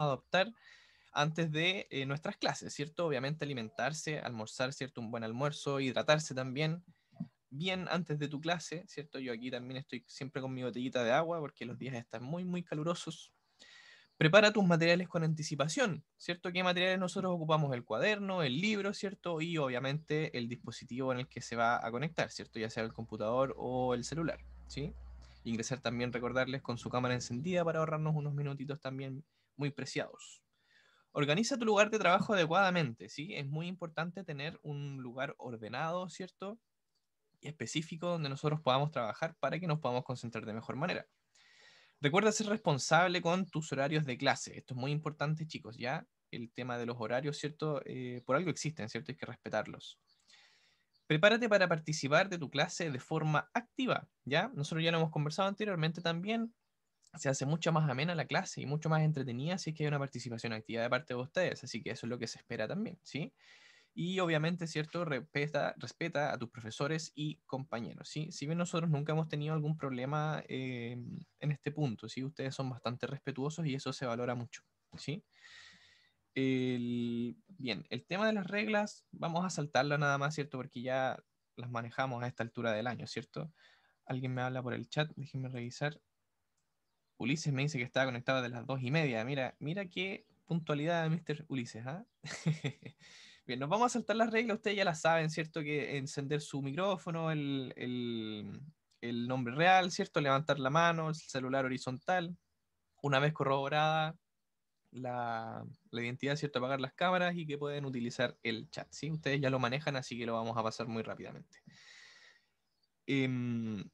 adoptar antes de eh, nuestras clases, ¿cierto? Obviamente alimentarse, almorzar, ¿cierto? Un buen almuerzo, hidratarse también bien antes de tu clase, ¿cierto? Yo aquí también estoy siempre con mi botellita de agua porque los días están muy, muy calurosos. Prepara tus materiales con anticipación, ¿cierto? ¿Qué materiales nosotros ocupamos? El cuaderno, el libro, ¿cierto? Y obviamente el dispositivo en el que se va a conectar, ¿cierto? Ya sea el computador o el celular, ¿sí? Ingresar también, recordarles, con su cámara encendida para ahorrarnos unos minutitos también muy preciados. Organiza tu lugar de trabajo adecuadamente, ¿sí? Es muy importante tener un lugar ordenado, ¿cierto? Y específico donde nosotros podamos trabajar para que nos podamos concentrar de mejor manera. Recuerda ser responsable con tus horarios de clase. Esto es muy importante, chicos, ¿ya? El tema de los horarios, ¿cierto? Eh, por algo existen, ¿cierto? Hay que respetarlos. Prepárate para participar de tu clase de forma activa, ¿ya? Nosotros ya lo hemos conversado anteriormente también se hace mucho más amena la clase y mucho más entretenida si es que hay una participación activa de parte de ustedes, así que eso es lo que se espera también, ¿sí? Y obviamente, ¿cierto? Respeta, respeta a tus profesores y compañeros, ¿sí? Si bien nosotros nunca hemos tenido algún problema eh, en este punto, ¿sí? Ustedes son bastante respetuosos y eso se valora mucho, ¿sí? bien, el tema de las reglas, vamos a saltarla nada más, ¿cierto? Porque ya las manejamos a esta altura del año, ¿cierto? Alguien me habla por el chat, déjenme revisar. Ulises me dice que estaba conectado de las dos y media. Mira, mira qué puntualidad Mr. Ulises. ¿ah? Bien, nos vamos a saltar las reglas. Ustedes ya la saben, ¿cierto? Que encender su micrófono, el, nombre real, ¿cierto? Levantar la mano, el celular horizontal. Una vez corroborada la, identidad, ¿cierto? Apagar las cámaras y que pueden utilizar el chat, ¿sí? Ustedes ya lo manejan, así que lo vamos a pasar muy rápidamente. Em,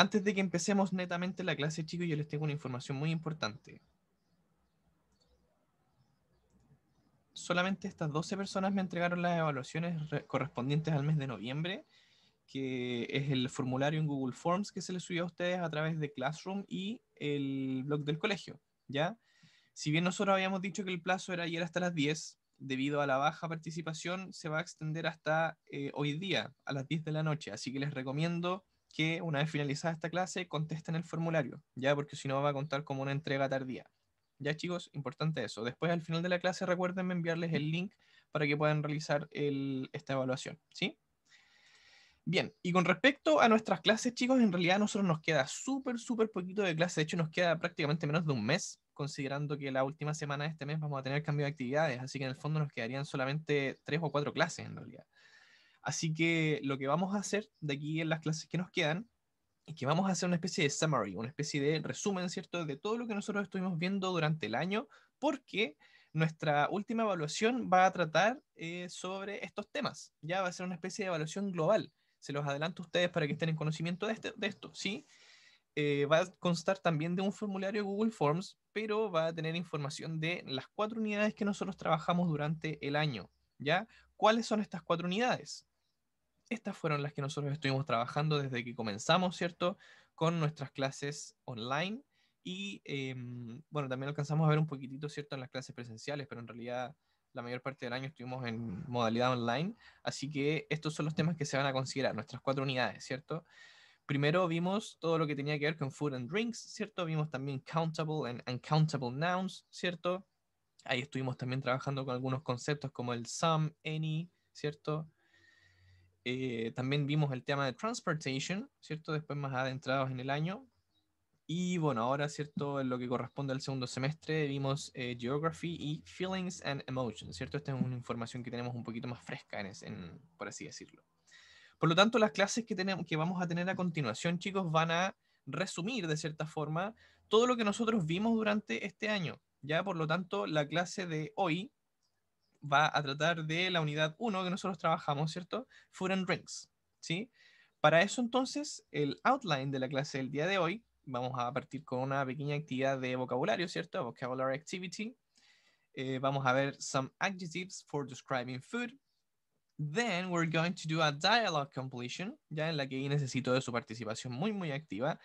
antes de que empecemos netamente la clase, chicos, yo les tengo una información muy importante. Solamente estas 12 personas me entregaron las evaluaciones correspondientes al mes de noviembre, que es el formulario en Google Forms que se les subió a ustedes a través de Classroom y el blog del colegio, ¿ya? Si bien nosotros habíamos dicho que el plazo era ayer hasta las 10, debido a la baja participación, se va a extender hasta eh, hoy día, a las 10 de la noche. Así que les recomiendo que una vez finalizada esta clase contesten el formulario, ya porque si no va a contar como una entrega tardía. Ya chicos, importante eso. Después al final de la clase recuerden enviarles el link para que puedan realizar esta evaluación, ¿sí? Bien, y con respecto a nuestras clases, chicos, en realidad a nosotros nos queda súper, súper poquito de clase. De hecho, nos queda prácticamente menos de un mes, considerando que la última semana de este mes vamos a tener cambio de actividades. Así que en el fondo nos quedarían solamente tres o cuatro clases en realidad. Así que lo que vamos a hacer de aquí en las clases que nos quedan es que vamos a hacer una especie de summary, una especie de resumen, ¿cierto?, de todo lo que nosotros estuvimos viendo durante el año, porque nuestra última evaluación va a tratar eh, sobre estos temas. Ya va a ser una especie de evaluación global. Se los adelanto a ustedes para que estén en conocimiento de, este, esto, ¿sí? Eh, va a constar también de un formulario Google Forms, pero va a tener información de las cuatro unidades que nosotros trabajamos durante el año, ¿ya? ¿Cuáles son estas cuatro unidades? estas fueron las que nosotros estuvimos trabajando desde que comenzamos, ¿cierto? Con nuestras clases online y, em, bueno, también alcanzamos a ver un poquitito, ¿cierto? En las clases presenciales, pero en realidad la mayor parte del año estuvimos en modalidad online. Así que estos son los temas que se van a considerar, nuestras cuatro unidades, ¿cierto? Primero vimos todo lo que tenía que ver con food and drinks, ¿cierto? Vimos también countable and uncountable nouns, ¿cierto? Ahí estuvimos también trabajando con algunos conceptos como el some, any, ¿cierto? Eh, también vimos el tema de Transportation, ¿cierto? Después más adentrados en el año. Y bueno, ahora, ¿cierto? En lo que corresponde al segundo semestre, vimos eh, Geography y Feelings and Emotions, ¿cierto? Esta es una información que tenemos un poquito más fresca, en, por así decirlo. Por lo tanto, las clases que, tenemos, que vamos a tener a continuación, chicos, van a resumir de cierta forma todo lo que nosotros vimos durante este año. Ya, por lo tanto, la clase de hoy va a tratar de la unidad 1 que nosotros trabajamos, ¿cierto? Food and Drinks, ¿sí? Para eso entonces, el outline de la clase del día de hoy, vamos a partir con una pequeña actividad de vocabulario, ¿cierto? Vocabulary Activity. Eh, vamos a ver some adjectives for describing food. Then we're going to do a dialogue completion, ya en la que necesito de su participación muy, muy activa.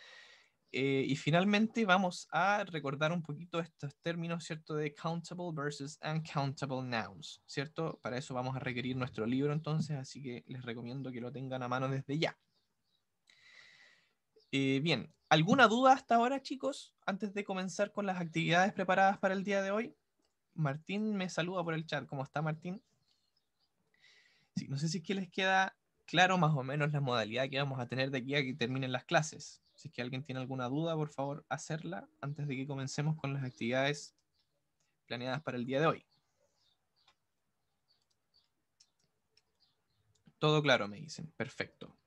Eh, y finalmente vamos a recordar un poquito estos términos, ¿cierto? De countable versus uncountable nouns, ¿cierto? Para eso vamos a requerir nuestro libro entonces, así que les recomiendo que lo tengan a mano desde ya. Eh, bien, ¿alguna duda hasta ahora, chicos? Antes de comenzar con las actividades preparadas para el día de hoy. Martín me saluda por el chat. ¿Cómo está Martín? no sé si es que les queda claro más o menos la modalidad que vamos a tener de aquí a que terminen las clases. Si es que alguien tiene alguna duda, por favor, hacerla antes de que comencemos con las actividades planeadas para el día de hoy. Todo claro, me dicen. Perfecto.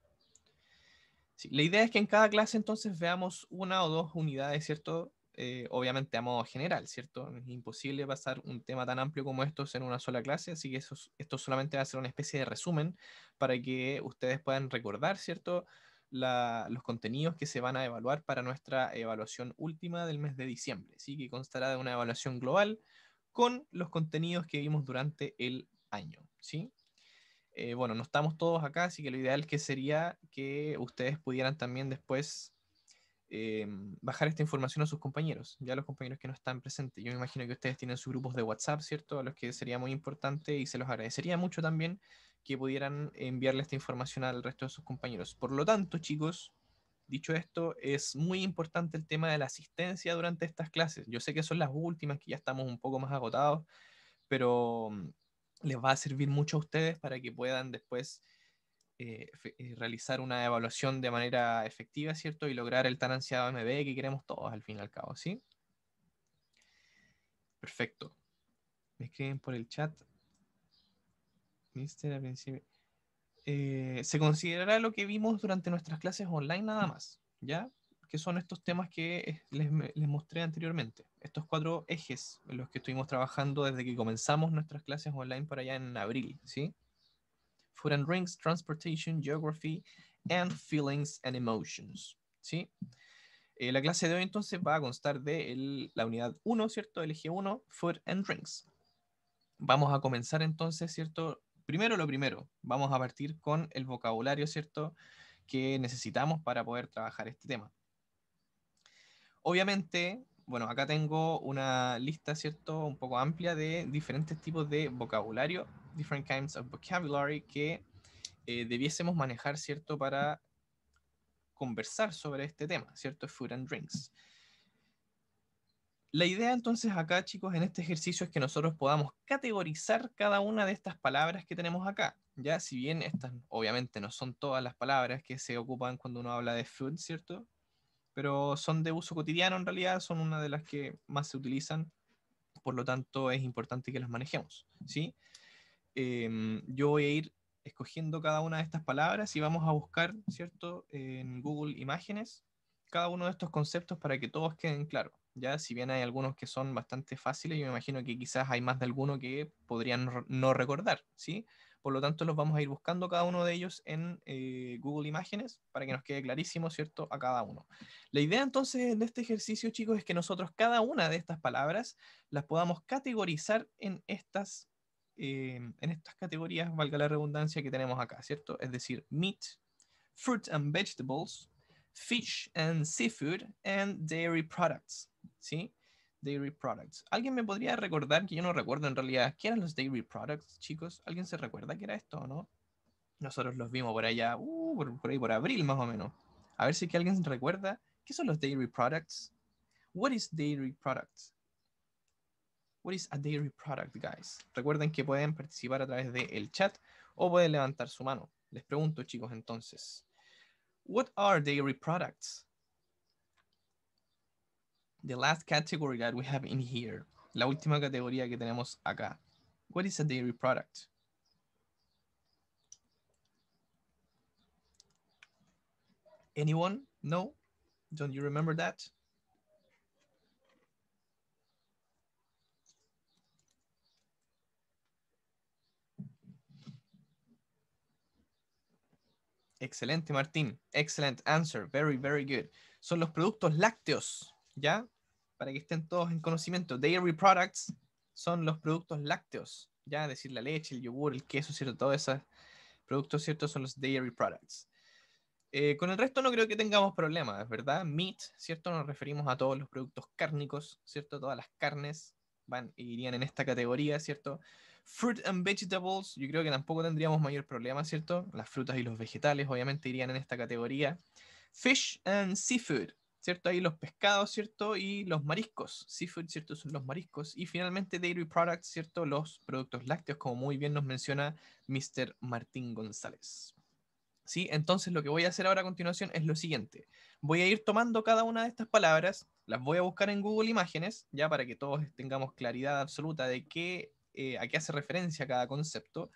la idea es que en cada clase entonces veamos una o dos unidades, ¿cierto? Eh, obviamente a modo general, ¿cierto? Es imposible pasar un tema tan amplio como estos en una sola clase, así que esto solamente va a ser una especie de resumen para que ustedes puedan recordar, ¿cierto? los contenidos que se van a evaluar para nuestra evaluación última del mes de diciembre, ¿sí? que constará de una evaluación global con los contenidos que vimos durante el año. ¿sí? Eh, bueno, no estamos todos acá, así que lo ideal que sería que ustedes pudieran también después em, bajar esta información a sus compañeros, ya los compañeros que no están presentes. Yo me imagino que ustedes tienen sus grupos de WhatsApp, ¿cierto? A los que sería muy importante y se los agradecería mucho también que pudieran enviarle esta información al resto de sus compañeros. Por lo tanto, chicos, dicho esto, es muy importante el tema de la asistencia durante estas clases. Yo sé que son las últimas, que ya estamos un poco más agotados, pero mm, les va a servir mucho a ustedes para que puedan después eh, eh, realizar una evaluación de manera efectiva, ¿cierto? Y lograr el tan ansiado MB que queremos todos al fin y al cabo, ¿sí? Perfecto. Me escriben por el chat principio. Eh, se considerará lo que vimos durante nuestras clases online nada mm. más, ¿ya? Que son estos temas que les, les mostré anteriormente, estos cuatro ejes en los que estuvimos trabajando desde que comenzamos nuestras clases online para allá en abril, ¿sí? Food and Drinks, Transportation, Geography, and Feelings and Emotions, ¿sí? Eh, la clase de hoy entonces va a constar de la unidad 1, ¿cierto? El eje 1, Food and Drinks. Vamos a comenzar entonces, ¿cierto? primero lo primero, vamos a partir con el vocabulario, ¿cierto?, que necesitamos para poder trabajar este tema. Obviamente, bueno, acá tengo una lista, ¿cierto?, un poco amplia de diferentes tipos de vocabulario, different kinds of vocabulary que eh, debiésemos manejar, ¿cierto?, para conversar sobre este tema, ¿cierto?, food and drinks. La idea entonces acá, chicos, en este ejercicio es que nosotros podamos categorizar cada una de estas palabras que tenemos acá. Ya, si bien estas obviamente no son todas las palabras que se ocupan cuando uno habla de food, ¿cierto? Pero son de uso cotidiano en realidad, son una de las que más se utilizan, por lo tanto es importante que las manejemos, ¿sí? Em, yo voy a ir escogiendo cada una de estas palabras y vamos a buscar, ¿cierto? En Google Imágenes, cada uno de estos conceptos para que todos queden claros. ¿ya? Si bien hay algunos que son bastante fáciles, yo me imagino que quizás hay más de algunos que podrían no recordar, ¿sí? Por lo tanto, los vamos a ir buscando cada uno de ellos en eh, Google Imágenes para que nos quede clarísimo, ¿cierto?, a cada uno. La idea entonces de este ejercicio, chicos, es que nosotros cada una de estas palabras las podamos categorizar en estas, eh, en estas categorías, valga la redundancia, que tenemos acá, ¿cierto? Es decir, meat, fruit and vegetables, fish and seafood, and dairy products. ¿sí? Dairy Products. ¿Alguien me podría recordar, que yo no recuerdo en realidad, qué eran los Dairy Products, chicos? ¿Alguien se recuerda qué era esto o no? Nosotros los vimos por allá, uh, por, ahí, por abril más o menos. A ver si que alguien recuerda, ¿qué son los Dairy Products? What is Dairy Products? What is a Dairy Product, guys? Recuerden que pueden participar a través del chat o pueden levantar su mano. Les pregunto, chicos, entonces. What are dairy products? the last category that we have in here, la última categoría que tenemos acá. What is a dairy product? Anyone? No? Don't you remember that? Excelente, Martín. Excellent answer. Very, very good. Son los productos lácteos. ¿ya? Para que estén todos en conocimiento. Dairy products son los productos lácteos, ¿ya? Es decir, la leche, el yogur, el queso, ¿cierto? Todos esos productos, ¿cierto? Son los dairy products. Eh, con el resto no creo que tengamos problemas, ¿verdad? Meat, ¿cierto? Nos referimos a todos los productos cárnicos, ¿cierto? Todas las carnes van irían en esta categoría, ¿cierto? Fruit and vegetables, yo creo que tampoco tendríamos mayor problema, ¿cierto? Las frutas y los vegetales obviamente irían en esta categoría. Fish and seafood, ¿cierto? Ahí los pescados, ¿cierto? Y los mariscos, seafood, ¿cierto? Son los mariscos. Y finalmente dairy products, ¿cierto? Los productos lácteos, como muy bien nos menciona Mr. Martín González. ¿Sí? Entonces lo que voy a hacer ahora a continuación es lo siguiente. Voy a ir tomando cada una de estas palabras, las voy a buscar en Google Imágenes, ya para que todos tengamos claridad absoluta de qué, eh, a qué hace referencia cada concepto.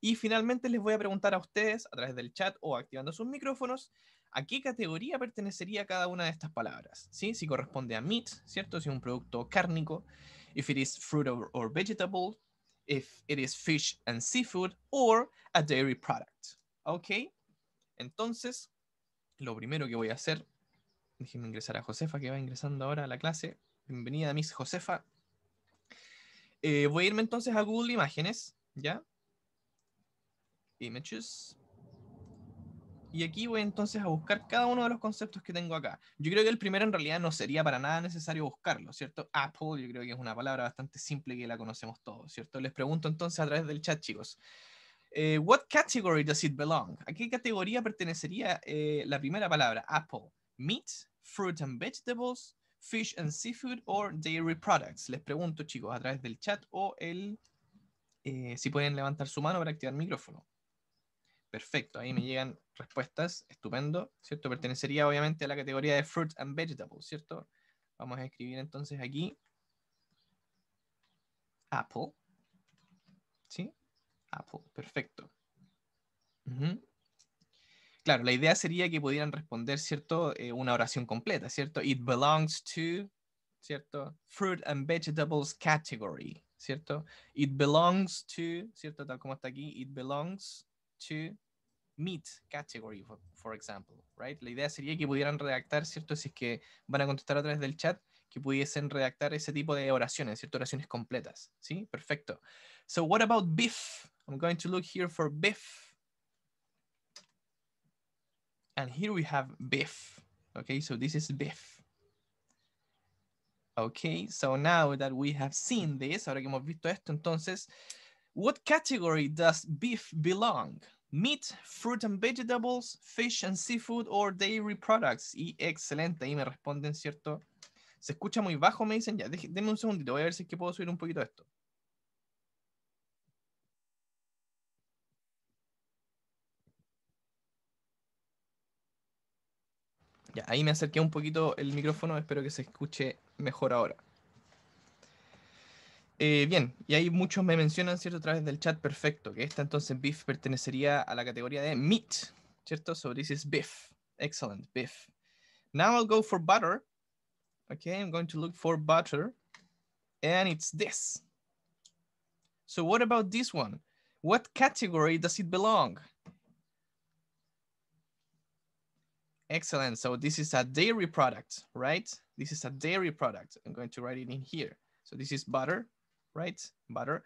Y finalmente les voy a preguntar a ustedes, a través del chat o activando sus micrófonos, ¿A qué categoría pertenecería cada una de estas palabras? ¿Sí? Si corresponde a meat, ¿cierto? Si es un producto cárnico, if it is fruit or, vegetable, if it is fish and seafood, or a dairy product. ¿Ok? Entonces, lo primero que voy a hacer, déjenme ingresar a Josefa que va ingresando ahora a la clase. Bienvenida, Miss Josefa. Eh, voy a irme entonces a Google Imágenes, ¿ya? Images. Y aquí voy entonces a buscar cada uno de los conceptos que tengo acá. Yo creo que el primero en realidad no sería para nada necesario buscarlo, ¿cierto? Apple, yo creo que es una palabra bastante simple que la conocemos todos, ¿cierto? Les pregunto entonces a través del chat, chicos. Eh, what category does it belong? ¿A qué categoría pertenecería eh, la primera palabra? Apple. Meat, fruit and vegetables, fish and seafood or dairy products. Les pregunto, chicos, a través del chat o el... Eh, si pueden levantar su mano para activar el micrófono. Perfecto, ahí me llegan respuestas, estupendo, ¿cierto? Pertenecería obviamente a la categoría de fruits and vegetables, ¿cierto? Vamos a escribir entonces aquí apple, ¿sí? Apple, perfecto. Claro, la idea sería que pudieran responder, ¿cierto? Eh, una oración completa, ¿cierto? It belongs to, ¿cierto? Fruit and vegetables category, ¿cierto? It belongs to, ¿cierto? Tal como está aquí, it belongs to meat category, for, for example, right? La idea sería que pudieran redactar, ¿cierto? Si es que van a contestar a través del chat, que pudiesen redactar ese tipo de oraciones, ¿cierto? Oraciones completas, ¿sí? Perfecto. So what about beef? I'm going to look here for beef. And here we have beef. Okay, so this is beef. Okay, so now that we have seen this, ahora que hemos visto esto, entonces, what category does beef belong? meat, fruit and vegetables, fish and seafood or dairy products. Y excelente, ahí me responden, ¿cierto? Se escucha muy bajo, me dicen, ya, denme un segundito, voy a ver si es que puedo subir un poquito esto. Ya, ahí me acerqué un poquito el micrófono, espero que se escuche mejor ahora. Eh, bien, y hay muchos me mencionan, ¿cierto? A través del chat, perfecto, que esta entonces beef pertenecería a la categoría de meat, ¿cierto? So this is beef. Excellent, beef. Now I'll go for butter. Okay, I'm going to look for butter. And it's this. So what about this one? What category does it belong? Excellent. So this is a dairy product, right? This is a dairy product. I'm going to write it in here. So this is butter right? Butter.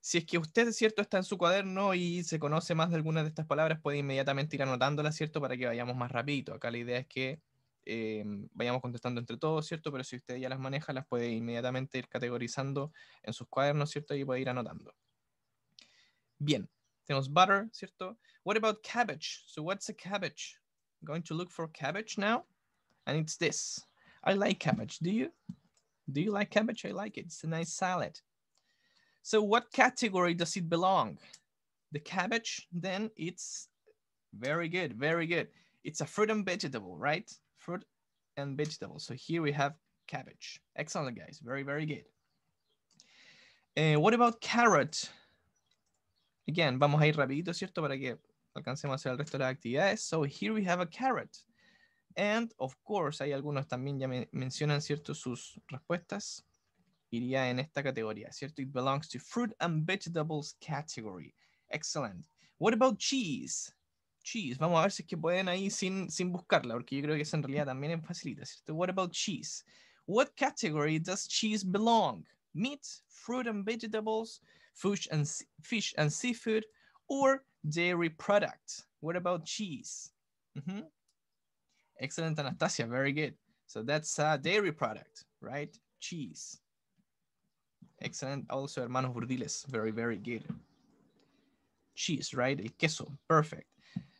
Si es que usted, ¿cierto?, está en su cuaderno y se conoce más de algunas de estas palabras, puede inmediatamente ir anotándolas, ¿cierto?, para que vayamos más rapidito. Acá la idea es que eh, vayamos contestando entre todos, ¿cierto? Pero si usted ya las maneja, las puede inmediatamente ir categorizando en sus cuadernos, ¿cierto? Y puede ir anotando. Bien, tenemos butter, ¿cierto? What about cabbage? So what's a cabbage? going to look for cabbage now, and it's this. I like cabbage, do you? Do you like cabbage? I like it. It's a nice salad. So what category does it belong? The cabbage, then it's very good, very good. It's a fruit and vegetable, right? Fruit and vegetable. So here we have cabbage. Excellent, guys. Very, very good. Eh, what about carrot? Again, vamos a ir rapidito, ¿cierto? Para que alcancemos a hacer el resto de las actividades. So here we have a carrot. And of course, hay algunos también ya me mencionan, ¿cierto? Sus respuestas iría en esta categoría, ¿cierto? It belongs to fruit and vegetables category. Excellent. What about cheese? Cheese. Vamos a ver si es que pueden ahí sin, sin buscarla, porque yo creo que esa en realidad también es facilita, ¿cierto? What about cheese? What category does cheese belong? Meat, fruit and vegetables, fish and, fish and seafood, or dairy products? What about cheese? Mm -hmm. Excellent, Anastasia. Very good. So that's a uh, dairy product, right? Cheese. Excellent. Also, hermanos Burdiles. Very, very good. Cheese, right? El queso. Perfect.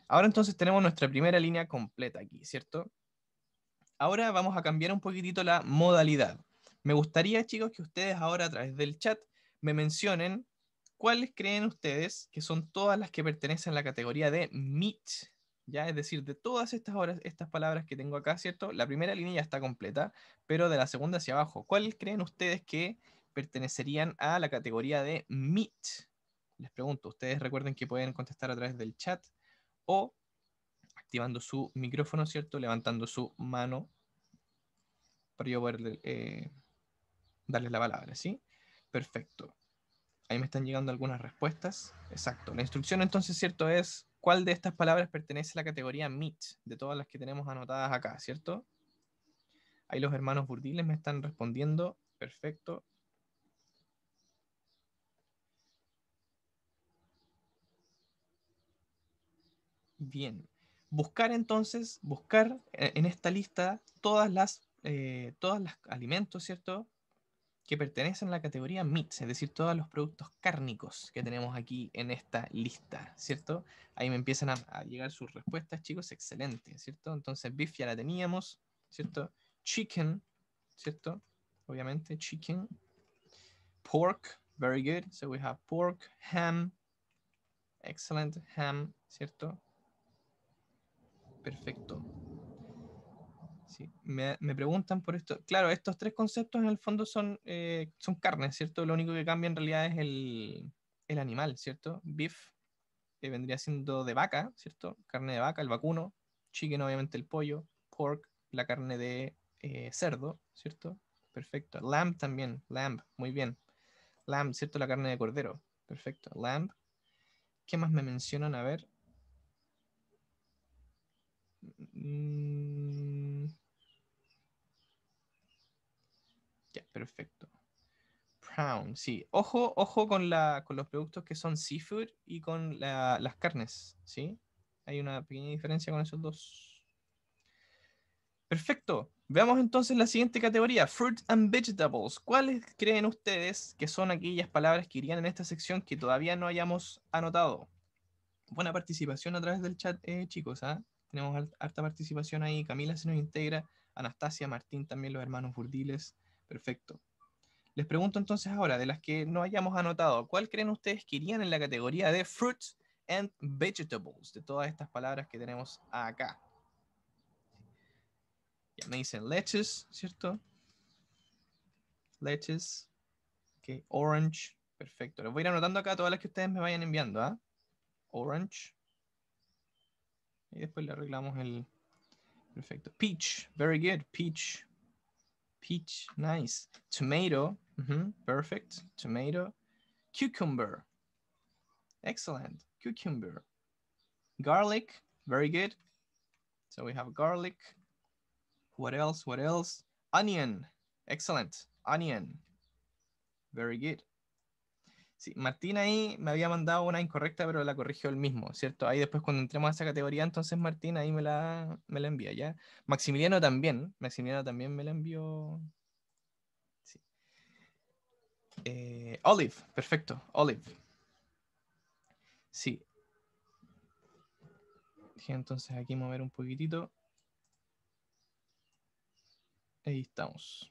Ahora entonces tenemos nuestra primera línea completa aquí, ¿cierto? Ahora vamos a cambiar un poquitito la modalidad. Me gustaría, chicos, que ustedes ahora a través del chat me mencionen cuáles creen ustedes que son todas las que pertenecen a la categoría de meat, ¿ya? Es decir, de todas estas, estas palabras que tengo acá, ¿cierto? La primera línea ya está completa, pero de la segunda hacia abajo, ¿cuáles creen ustedes que pertenecerían a la categoría de Meet, Les pregunto, ustedes recuerden que pueden contestar a través del chat o activando su micrófono, ¿cierto? Levantando su mano para yo poder eh, darles la palabra, ¿sí? Perfecto. Ahí me están llegando algunas respuestas. Exacto. La instrucción entonces, ¿cierto? Es cuál de estas palabras pertenece a la categoría Meet? de todas las que tenemos anotadas acá, ¿cierto? Ahí los hermanos Burdiles me están respondiendo. Perfecto. bien. Buscar entonces, buscar e-, en esta lista todas las, eh, todos los alimentos, ¿cierto? Que pertenecen a la categoría meats, es decir, todos los productos cárnicos que tenemos aquí en esta lista, ¿cierto? Ahí me empiezan a, llegar sus respuestas, chicos, excelente, ¿cierto? Entonces, beef ya la teníamos, ¿cierto? Chicken, ¿cierto? Obviamente, chicken. Pork, very good. So we have pork, ham, excellent, ham, ¿cierto? Perfecto. Sí, me, preguntan por esto. Claro, estos tres conceptos en el fondo son, eh, son carnes, ¿cierto? Lo único que cambia en realidad es el, animal, ¿cierto? Beef que vendría siendo de vaca, ¿cierto? Carne de vaca, el vacuno. Chicken, obviamente, el pollo. Pork, la carne de eh, cerdo, ¿cierto? Perfecto. Lamb también, lamb, muy bien. Lamb, ¿cierto? La carne de cordero. Perfecto. Lamb. ¿Qué más me mencionan? A ver. Mm. Ya, perfecto. Brown, sí. Ojo, ojo con, la, con los productos que son seafood y con las carnes, ¿sí? Hay una pequeña diferencia con esos dos. Perfecto. Veamos entonces la siguiente categoría, fruit and vegetables. ¿Cuáles creen ustedes que son aquellas palabras que irían en esta sección que todavía no hayamos anotado? Buena participación a través del chat, eh, chicos. ¿ah? tenemos harta participación ahí. Camila se nos integra, Anastasia, Martín también, los hermanos Burdiles. Perfecto. Les pregunto entonces ahora, de las que no hayamos anotado, ¿cuál creen ustedes que irían en la categoría de fruits and vegetables? De todas estas palabras que tenemos acá. Ya me dicen leches, ¿cierto? Leches. Ok, orange. Perfecto. Les voy a ir anotando acá todas las que ustedes me vayan enviando, ¿ah? Orange. Y después le arreglamos el, Perfecto. Peach, very good. Peach, peach, nice. Tomato, mm -hmm. perfect. Tomato. Cucumber, excellent. Cucumber. Garlic, very good. So we have garlic. What else? What else? Onion, excellent. Onion, very good. Martín ahí me había mandado una incorrecta, pero la corrigió él mismo, ¿cierto? Ahí después cuando entremos a esa categoría, entonces Martín ahí me la, me la envía, ¿ya? Maximiliano también, Maximiliano también me la envió. Sí. Eh, Olive, perfecto, Olive. Sí. entonces aquí mover un poquitito. Ahí estamos.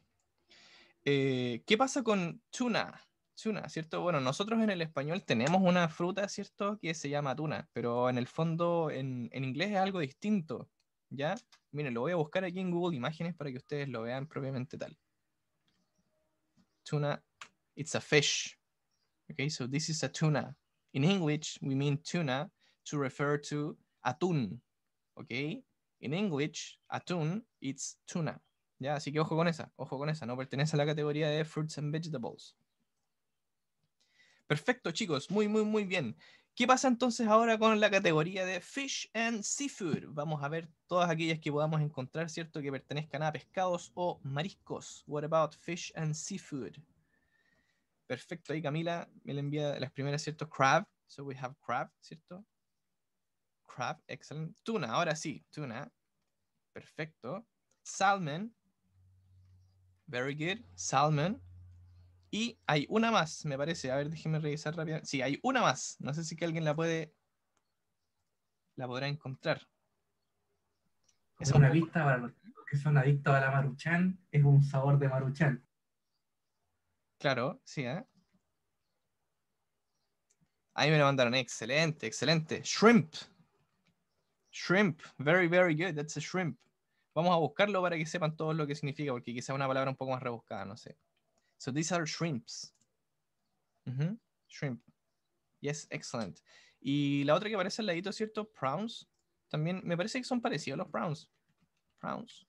Eh, ¿Qué pasa con Tuna? Tuna, ¿cierto? Bueno, nosotros en el español tenemos una fruta, ¿cierto? Que se llama tuna, pero en el fondo en, inglés es algo distinto, ¿ya? Miren, lo voy a buscar aquí en Google Imágenes para que ustedes lo vean propiamente tal. Tuna, it's a fish. Okay, so this is a tuna. In English, we mean tuna to refer to atún, Ok, In English, atún, it's tuna. Ya, así que ojo con esa, ojo con esa, no pertenece a la categoría de fruits and vegetables. Perfecto, chicos, muy, muy, muy bien. ¿Qué pasa entonces ahora con la categoría de Fish and Seafood? Vamos a ver todas aquellas que podamos encontrar, ¿cierto? Que pertenezcan a pescados o mariscos. What about fish and seafood? Perfecto, ahí Camila me le envía las primeras, ¿cierto? Crab. So we have crab, ¿cierto? Crab, excellent. Tuna, ahora sí, tuna. Perfecto. Salmon. Very good. Salmon. Y hay una más, me parece. A ver, déjenme revisar rápidamente. Sí, hay una más. No sé si que alguien la puede. La podrá encontrar. Es una vista para los que son adictos a la maruchan. Es un sabor de maruchan. Claro, sí, ¿eh? Ahí me lo mandaron. Excelente, excelente. Shrimp. Shrimp. Very, very good. That's a shrimp. Vamos a buscarlo para que sepan todos lo que significa, porque quizá es una palabra un poco más rebuscada, no sé. So these are shrimps. Shrimp. Yes, excellent. Y la otra que aparece al ladito, ¿cierto? Prawns. También me parece que son parecidos los prawns. Prawns.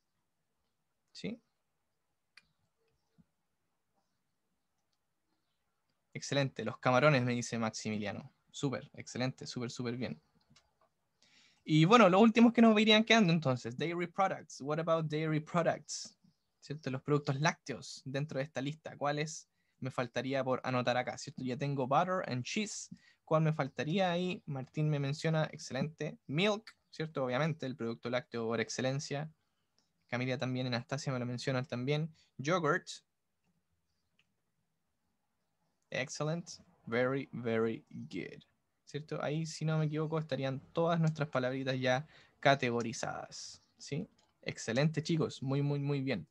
¿Sí? Excelente. Los camarones, me dice Maximiliano. Súper, excelente, súper, súper bien. Y bueno, los últimos que nos irían quedando entonces, dairy products. What about dairy products? ¿cierto? Los productos lácteos dentro de esta lista. ¿Cuáles me faltaría por anotar acá? ¿Cierto? Ya tengo butter and cheese. ¿Cuál me faltaría ahí? Martín me menciona, excelente. Milk, ¿cierto? Obviamente, el producto lácteo por excelencia. Camila también, Anastasia me lo menciona también. Yogurt. excelente Very, very good. ¿Cierto? Ahí, si no me equivoco, estarían todas nuestras palabritas ya categorizadas. ¿Sí? Excelente, chicos. Muy, muy, muy bien.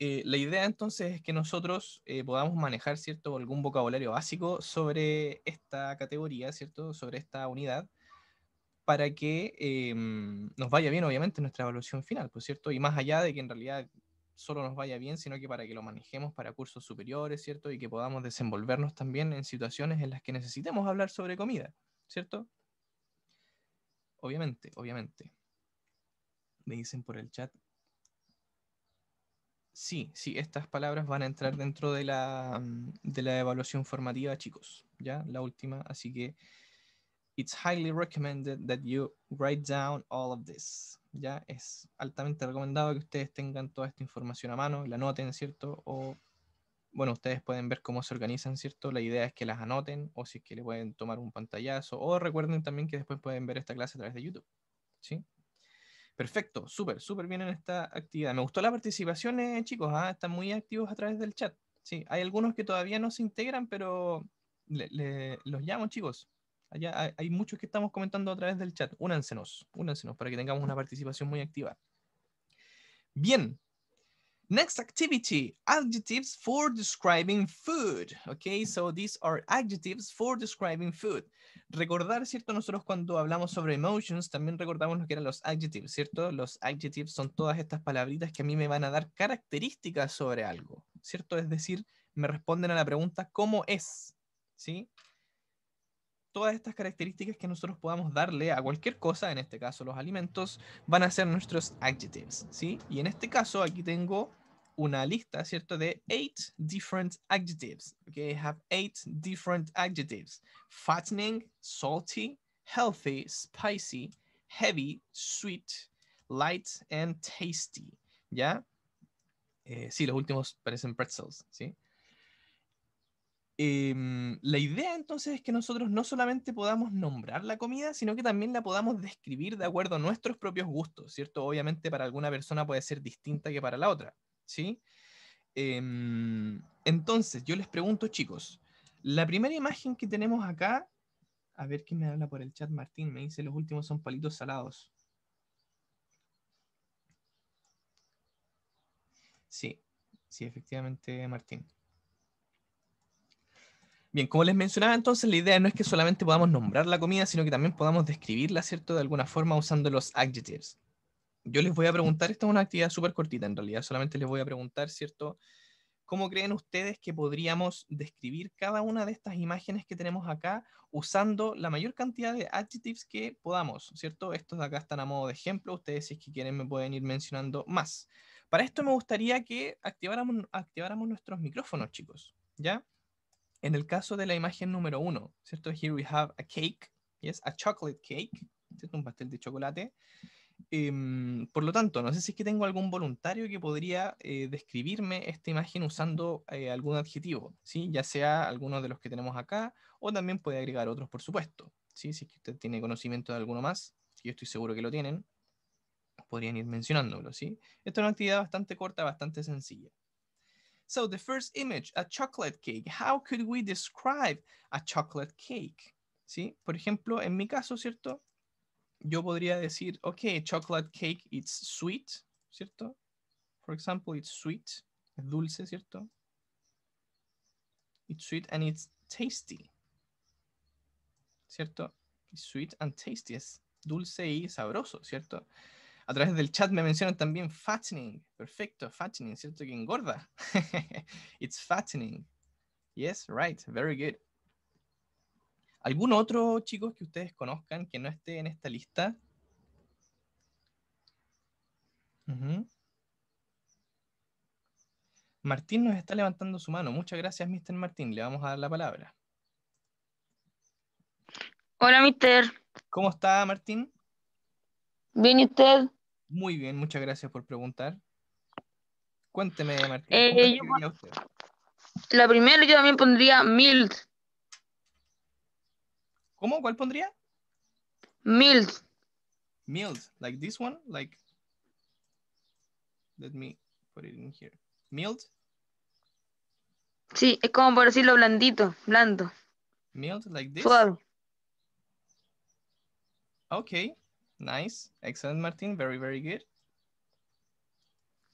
Eh, la idea entonces es que nosotros eh, podamos manejar, ¿cierto?, algún vocabulario básico sobre esta categoría, ¿cierto?, sobre esta unidad, para que em, nos vaya bien, obviamente, nuestra evaluación final, pues, ¿cierto? Y más allá de que en realidad solo nos vaya bien, sino que para que lo manejemos para cursos superiores, ¿cierto? Y que podamos desenvolvernos también en situaciones en las que necesitemos hablar sobre comida, ¿cierto? Obviamente, obviamente. Me dicen por el chat Sí, sí, estas palabras van a entrar dentro de la, mm, de la evaluación formativa, chicos, ¿ya? La última, así que it's highly recommended that you write down all of this. Ya es altamente recomendado que ustedes tengan toda esta información a mano, la anoten, ¿cierto? O, bueno, ustedes pueden ver cómo se organizan, ¿cierto? La idea es que las anoten o si es que le pueden tomar un pantallazo o recuerden también que después pueden ver esta clase a través de YouTube, ¿sí? Perfecto, súper, súper bien en esta actividad. Me gustó la participación, eh, chicos, ¿ah? están muy activos a través del chat. Sí, hay algunos que todavía no se integran, pero los llamo, chicos. hay, muchos que estamos comentando a través del chat. Únansenos, únansenos para que tengamos una participación muy activa. Bien, Next activity, adjectives for describing food. Okay, so these are adjectives for describing food. Recordar, ¿cierto? Nosotros cuando hablamos sobre emotions, también recordamos lo que eran los adjectives, ¿cierto? Los adjectives son todas estas palabritas que a mí me van a dar características sobre algo, ¿cierto? Es decir, me responden a la pregunta, ¿cómo es? ¿Sí? todas estas características que nosotros podamos darle a cualquier cosa, en este caso los alimentos, van a ser nuestros adjectives, ¿sí? Y en este caso aquí tengo una lista, ¿cierto? De eight different adjectives. Okay, have eight different adjectives. Fattening, salty, healthy, spicy, heavy, sweet, light, and tasty. ¿Ya? Eh, sí, los últimos parecen pretzels, ¿sí? Em, la idea entonces es que nosotros no solamente podamos nombrar la comida, sino que también la podamos describir de acuerdo a nuestros propios gustos, ¿cierto? Obviamente para alguna persona puede ser distinta que para la otra, ¿sí? Em, entonces, yo les pregunto, chicos, la primera imagen que tenemos acá, a ver quién me habla por el chat, Martín, me dice los últimos son palitos salados. Sí, sí, efectivamente, Martín. Bien, como les mencionaba entonces, la idea no es que solamente podamos nombrar la comida, sino que también podamos describirla, ¿cierto? De alguna forma usando los adjectives. Yo les voy a preguntar, esta es una actividad súper cortita en realidad, solamente les voy a preguntar, ¿cierto? ¿Cómo creen ustedes que podríamos describir cada una de estas imágenes que tenemos acá usando la mayor cantidad de adjectives que podamos, ¿cierto? Estos de acá están a modo de ejemplo, ustedes si es que quieren me pueden ir mencionando más. Para esto me gustaría que activáramos, activáramos nuestros micrófonos, chicos, ¿ya? En el caso de la imagen número uno, ¿cierto? Here we have a cake, yes, a chocolate cake, ¿cierto? Un pastel de chocolate. Em, por lo tanto, no sé si es que tengo algún voluntario que podría eh, describirme esta imagen usando eh, algún adjetivo, ¿sí? ya sea alguno de los que tenemos acá, o también puede agregar otros, por supuesto. ¿sí? Si es que usted tiene conocimiento de alguno más, yo estoy seguro que lo tienen, podrían ir mencionándolo. ¿sí? Esta es una actividad bastante corta, bastante sencilla. So the first image, a chocolate cake. How could we describe a chocolate cake? ¿Sí? Por ejemplo, en mi caso, ¿cierto? Yo podría decir, ok, chocolate cake, it's sweet, ¿cierto? For example, it's sweet, es dulce, ¿cierto? It's sweet and it's tasty, ¿cierto? It's sweet and tasty, es dulce y sabroso, ¿cierto? A través del chat me mencionan también fattening. Perfecto, fattening, ¿cierto? Que engorda. It's fattening. Yes, right, very good. ¿Algún otro, chicos, que ustedes conozcan que no esté en esta lista? Martín nos está levantando su mano. Muchas gracias, Mr. Martín. Le vamos a dar la palabra. Hola, Mr. ¿Cómo está, Martín? Bien, usted? Muy bien, muchas gracias por preguntar. Cuénteme, Martín. Eh, La primera yo también pondría mild. ¿Cómo? ¿Cuál pondría? Mild. Mild, like this one, like. Let me put it in here. Mild. Sí, es como por decirlo blandito, blando. Mild, like this. Okay. Nice. Excellent, Martín. Very, very good.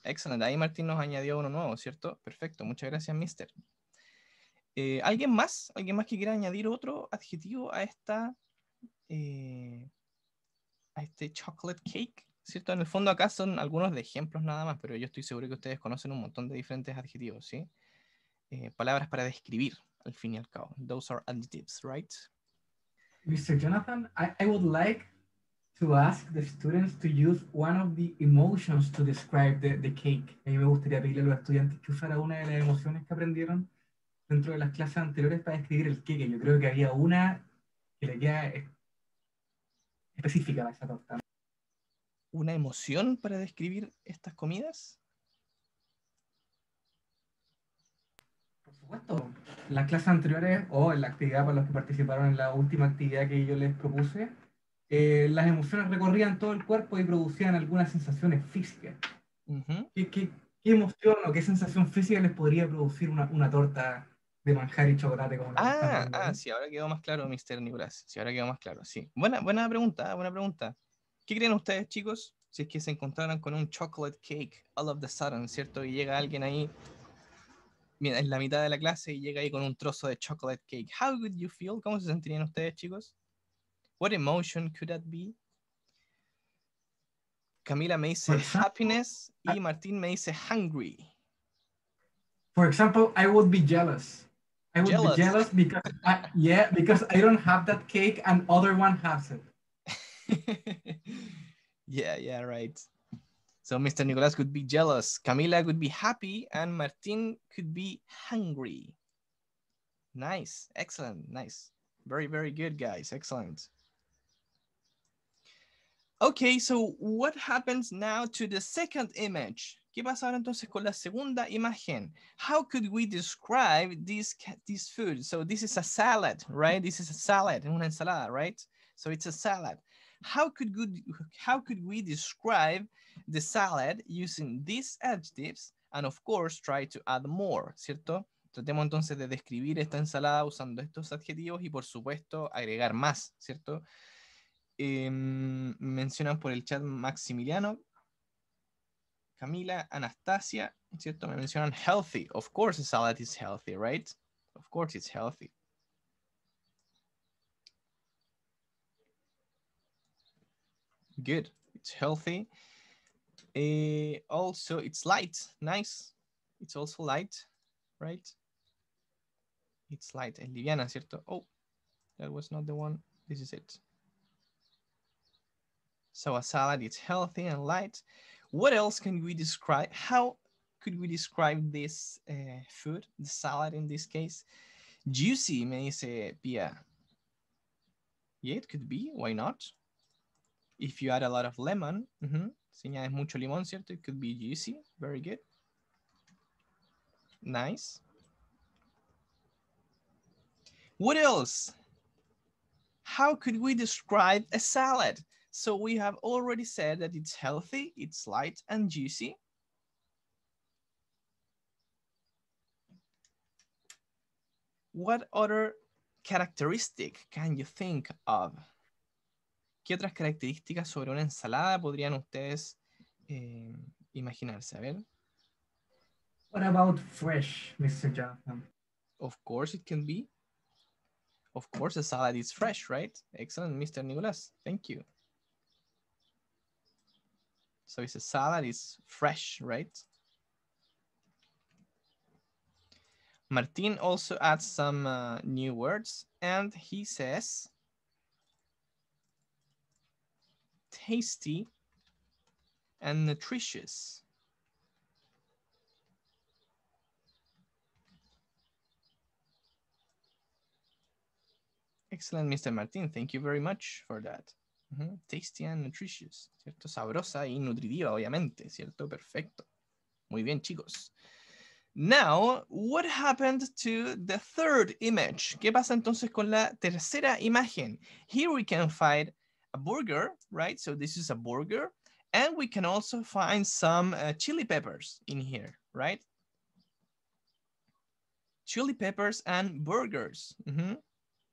Excellent. Ahí Martín nos añadió uno nuevo, ¿cierto? Perfecto. Muchas gracias, mister. Eh, ¿Alguien más? ¿Alguien más que quiera añadir otro adjetivo a esta... Eh, a este chocolate cake? ¿Cierto? En el fondo acá son algunos de ejemplos nada más, pero yo estoy seguro que ustedes conocen un montón de diferentes adjetivos, ¿sí? Eh, palabras para describir, al fin y al cabo. Those are adjectives, right? Mr. Jonathan, I would like to ask the students to use one of the emotions to describe the, the cake. A mí me gustaría pedirle a los estudiantes que usara una de las emociones que aprendieron dentro de las clases anteriores para describir el cake. Yo creo que había una que le queda específica a esa torta. ¿Una emoción para describir estas comidas? Por supuesto. En las clases anteriores o en la actividad para los que participaron en la última actividad que yo les propuse, eh, las emociones recorrían todo el cuerpo y producían algunas sensaciones físicas. ¿Qué, emoción o qué sensación física les podría producir una, torta de manjar y chocolate? Como ah, ah sí, ahora quedó más claro, Mr. Nibras. Sí, ahora quedó más claro, sí. Buena, buena pregunta, ah, buena pregunta. ¿Qué creen ustedes, chicos? Si es que se encontraran con un chocolate cake all of the sudden, ¿cierto? Y llega alguien ahí en la mitad de la clase y llega ahí con un trozo de chocolate cake. How would you feel? ¿Cómo se sentirían ustedes, chicos? What emotion could that be? Camila me dice happiness I, y Martín me dice hungry. For example, I would be jealous. I would jealous. be jealous because I, yeah, because I don't have that cake and other one has it. yeah, yeah, right. So Mr. Nicolas could be jealous, Camila could be happy, and Martin could be hungry. Nice, excellent, nice. Very, very good, guys. Excellent. Okay, so what happens now to the second image? ¿Qué pasa ahora entonces con la segunda imagen? How could we describe this, this food? So this is a salad, right? This is a salad, una ensalada, right? So it's a salad. How could, we, how could we describe the salad using these adjectives? And of course, try to add more, ¿cierto? Tratemos entonces de describir esta ensalada usando estos adjetivos y por supuesto agregar más, ¿cierto? Eh, mencionan por el chat Maximiliano, Camila, Anastasia, ¿cierto? Me mencionan healthy. Of course, a salad is healthy, right? Of course, it's healthy. Good. It's healthy. Eh, also, it's light. Nice. It's also light, right? It's light. and liviana, ¿cierto? Oh, that was not the one. This is it. So a salad is healthy and light. What else can we describe? How could we describe this uh, food, the salad in this case? Juicy, may I Pia. Yeah, it could be. Why not? If you add a lot of lemon, mm -hmm. si añades mucho limón, ¿cierto? It could be juicy. Very good. Nice. What else? How could we describe a salad? So we have already said that it's healthy, it's light and juicy. What other characteristic can you think of? ¿Qué otras características sobre una ensalada podrían ustedes eh, imaginarse? A ver. What about fresh, Mr. Jonathan? Of course it can be. Of course, the salad is fresh, right? Excellent, Mr. Nicolas. Thank you. So it's a salad, it's fresh, right? Martin also adds some uh, new words and he says, tasty and nutritious. Excellent, Mr. Martin. Thank you very much for that. Tasty and nutritious, ¿cierto? Sabrosa y nutritiva, obviamente, ¿cierto? Perfecto. Muy bien, chicos. Now, what happened to the third image? ¿Qué pasa entonces con la tercera imagen? Here we can find a burger, right? So this is a burger. And we can also find some uh, chili peppers in here, right? Chili peppers and burgers. Mm -hmm.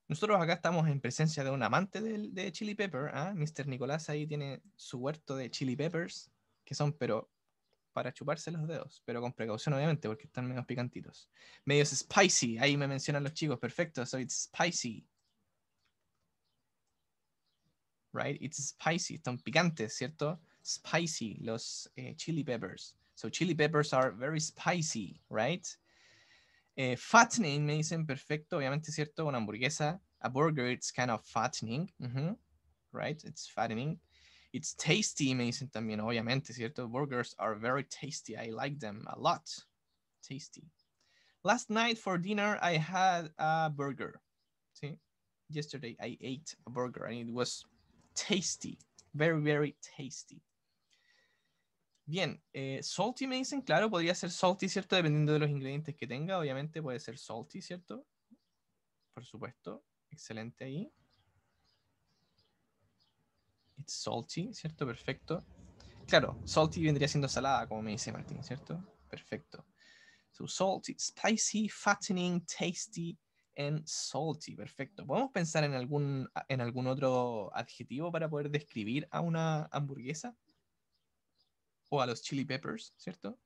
Nosotros acá estamos en presencia de un amante de, Chili Pepper. ¿eh? ¿ah? Mr. Nicolás ahí tiene su huerto de Chili Peppers, que son, pero para chuparse los dedos, pero con precaución obviamente, porque están menos picantitos. Medios spicy, ahí me mencionan los chicos, perfecto, so it's spicy. Right, it's spicy, están picantes, ¿cierto? Spicy, los eh, chili peppers. So chili peppers are very spicy, right? Eh, fattening, me dicen, perfecto, obviamente, ¿cierto? Una hamburguesa, a burger, it's kind of fattening, right? It's fattening. It's tasty, me dicen también, obviamente, ¿cierto? Burgers are very tasty, I like them a lot, tasty. Last night for dinner, I had a burger, ¿sí? Yesterday, I ate a burger and it was tasty, very, very tasty. Bien, eh, salty me dicen, claro, podría ser salty, ¿cierto? Dependiendo de los ingredientes que tenga, obviamente puede ser salty, ¿cierto? Por supuesto, excelente ahí. It's salty, ¿cierto? Perfecto. Claro, salty vendría siendo salada, como me dice Martín, ¿cierto? Perfecto. So salty, spicy, fattening, tasty and salty. Perfecto. ¿Podemos pensar en algún, en algún otro adjetivo para poder describir a una hamburguesa? o a los Chili Peppers, ¿cierto?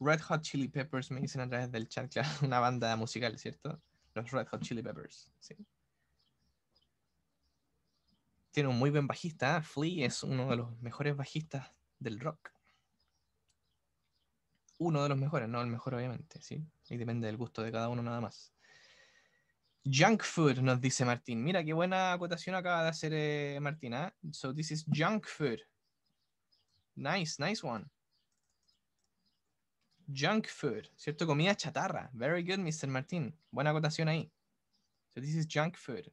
Red Hot Chili Peppers me dicen a través del chat, claro, una banda musical, ¿cierto? Los Red Hot Chili Peppers, sí. Tiene un muy buen bajista, ¿eh? Flea es uno de los mejores bajistas del rock. Uno de los mejores, no el mejor obviamente, ¿sí? Y depende del gusto de cada uno nada más. Junk food, nos dice Martín. Mira qué buena acotación acaba de hacer eh, Martina. ¿eh? So this is junk food. Nice, nice one. Junk food, ¿cierto? Comida chatarra. Very good, Mr. Martín. Buena acotación ahí. So this is junk food.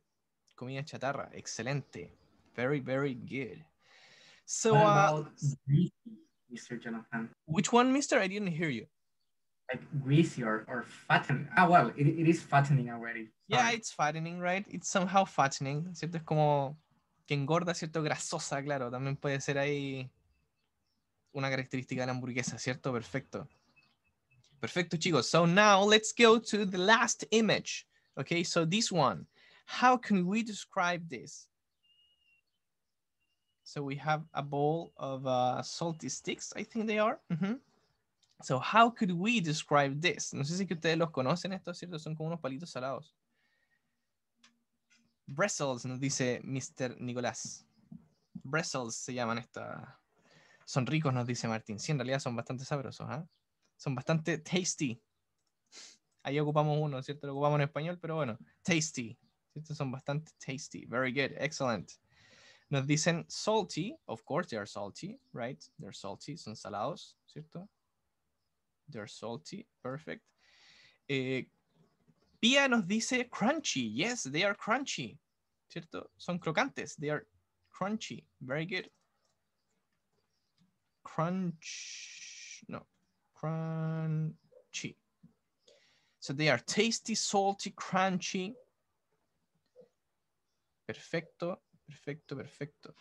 Comida chatarra. Excelente. Very, very good. So, uh, greasy, Mr. Jonathan? Which one, Mr.? I didn't hear you. Like greasy or, or fattening. Ah, well, it, it is fattening already. Sorry. Yeah, it's fattening, right? It's somehow fattening, ¿cierto? Es como que engorda, ¿cierto? Grasosa, claro. También puede ser ahí una característica de la hamburguesa, ¿cierto? Perfecto. Perfecto, chicos. So now let's go to the last image. Okay, so this one. How can we describe this? So we have a bowl of uh, salty sticks, I think they are. Mm -hmm. So how could we describe this? No sé si que ustedes los conocen estos, ¿cierto? Son como unos palitos salados. Bressels, nos dice Mr. Nicolás. Brussels se llaman esta, Son ricos, nos dice Martín. Sí, en realidad son bastante sabrosos. ¿ah? Son bastante tasty. Ahí ocupamos uno, ¿cierto? Lo ocupamos en español, pero bueno, tasty. Son bastante tasty. Very good, excellent. Nos dicen salty. Of course, they are salty, right? They're salty, son salados, ¿cierto? They're salty, perfect. Eh, Pia nos dice crunchy. Yes, they are crunchy. ¿Cierto? Son crocantes. They are crunchy. Very good crunch, no, crunchy. So they are tasty, salty, crunchy. Perfecto, perfecto, perfecto.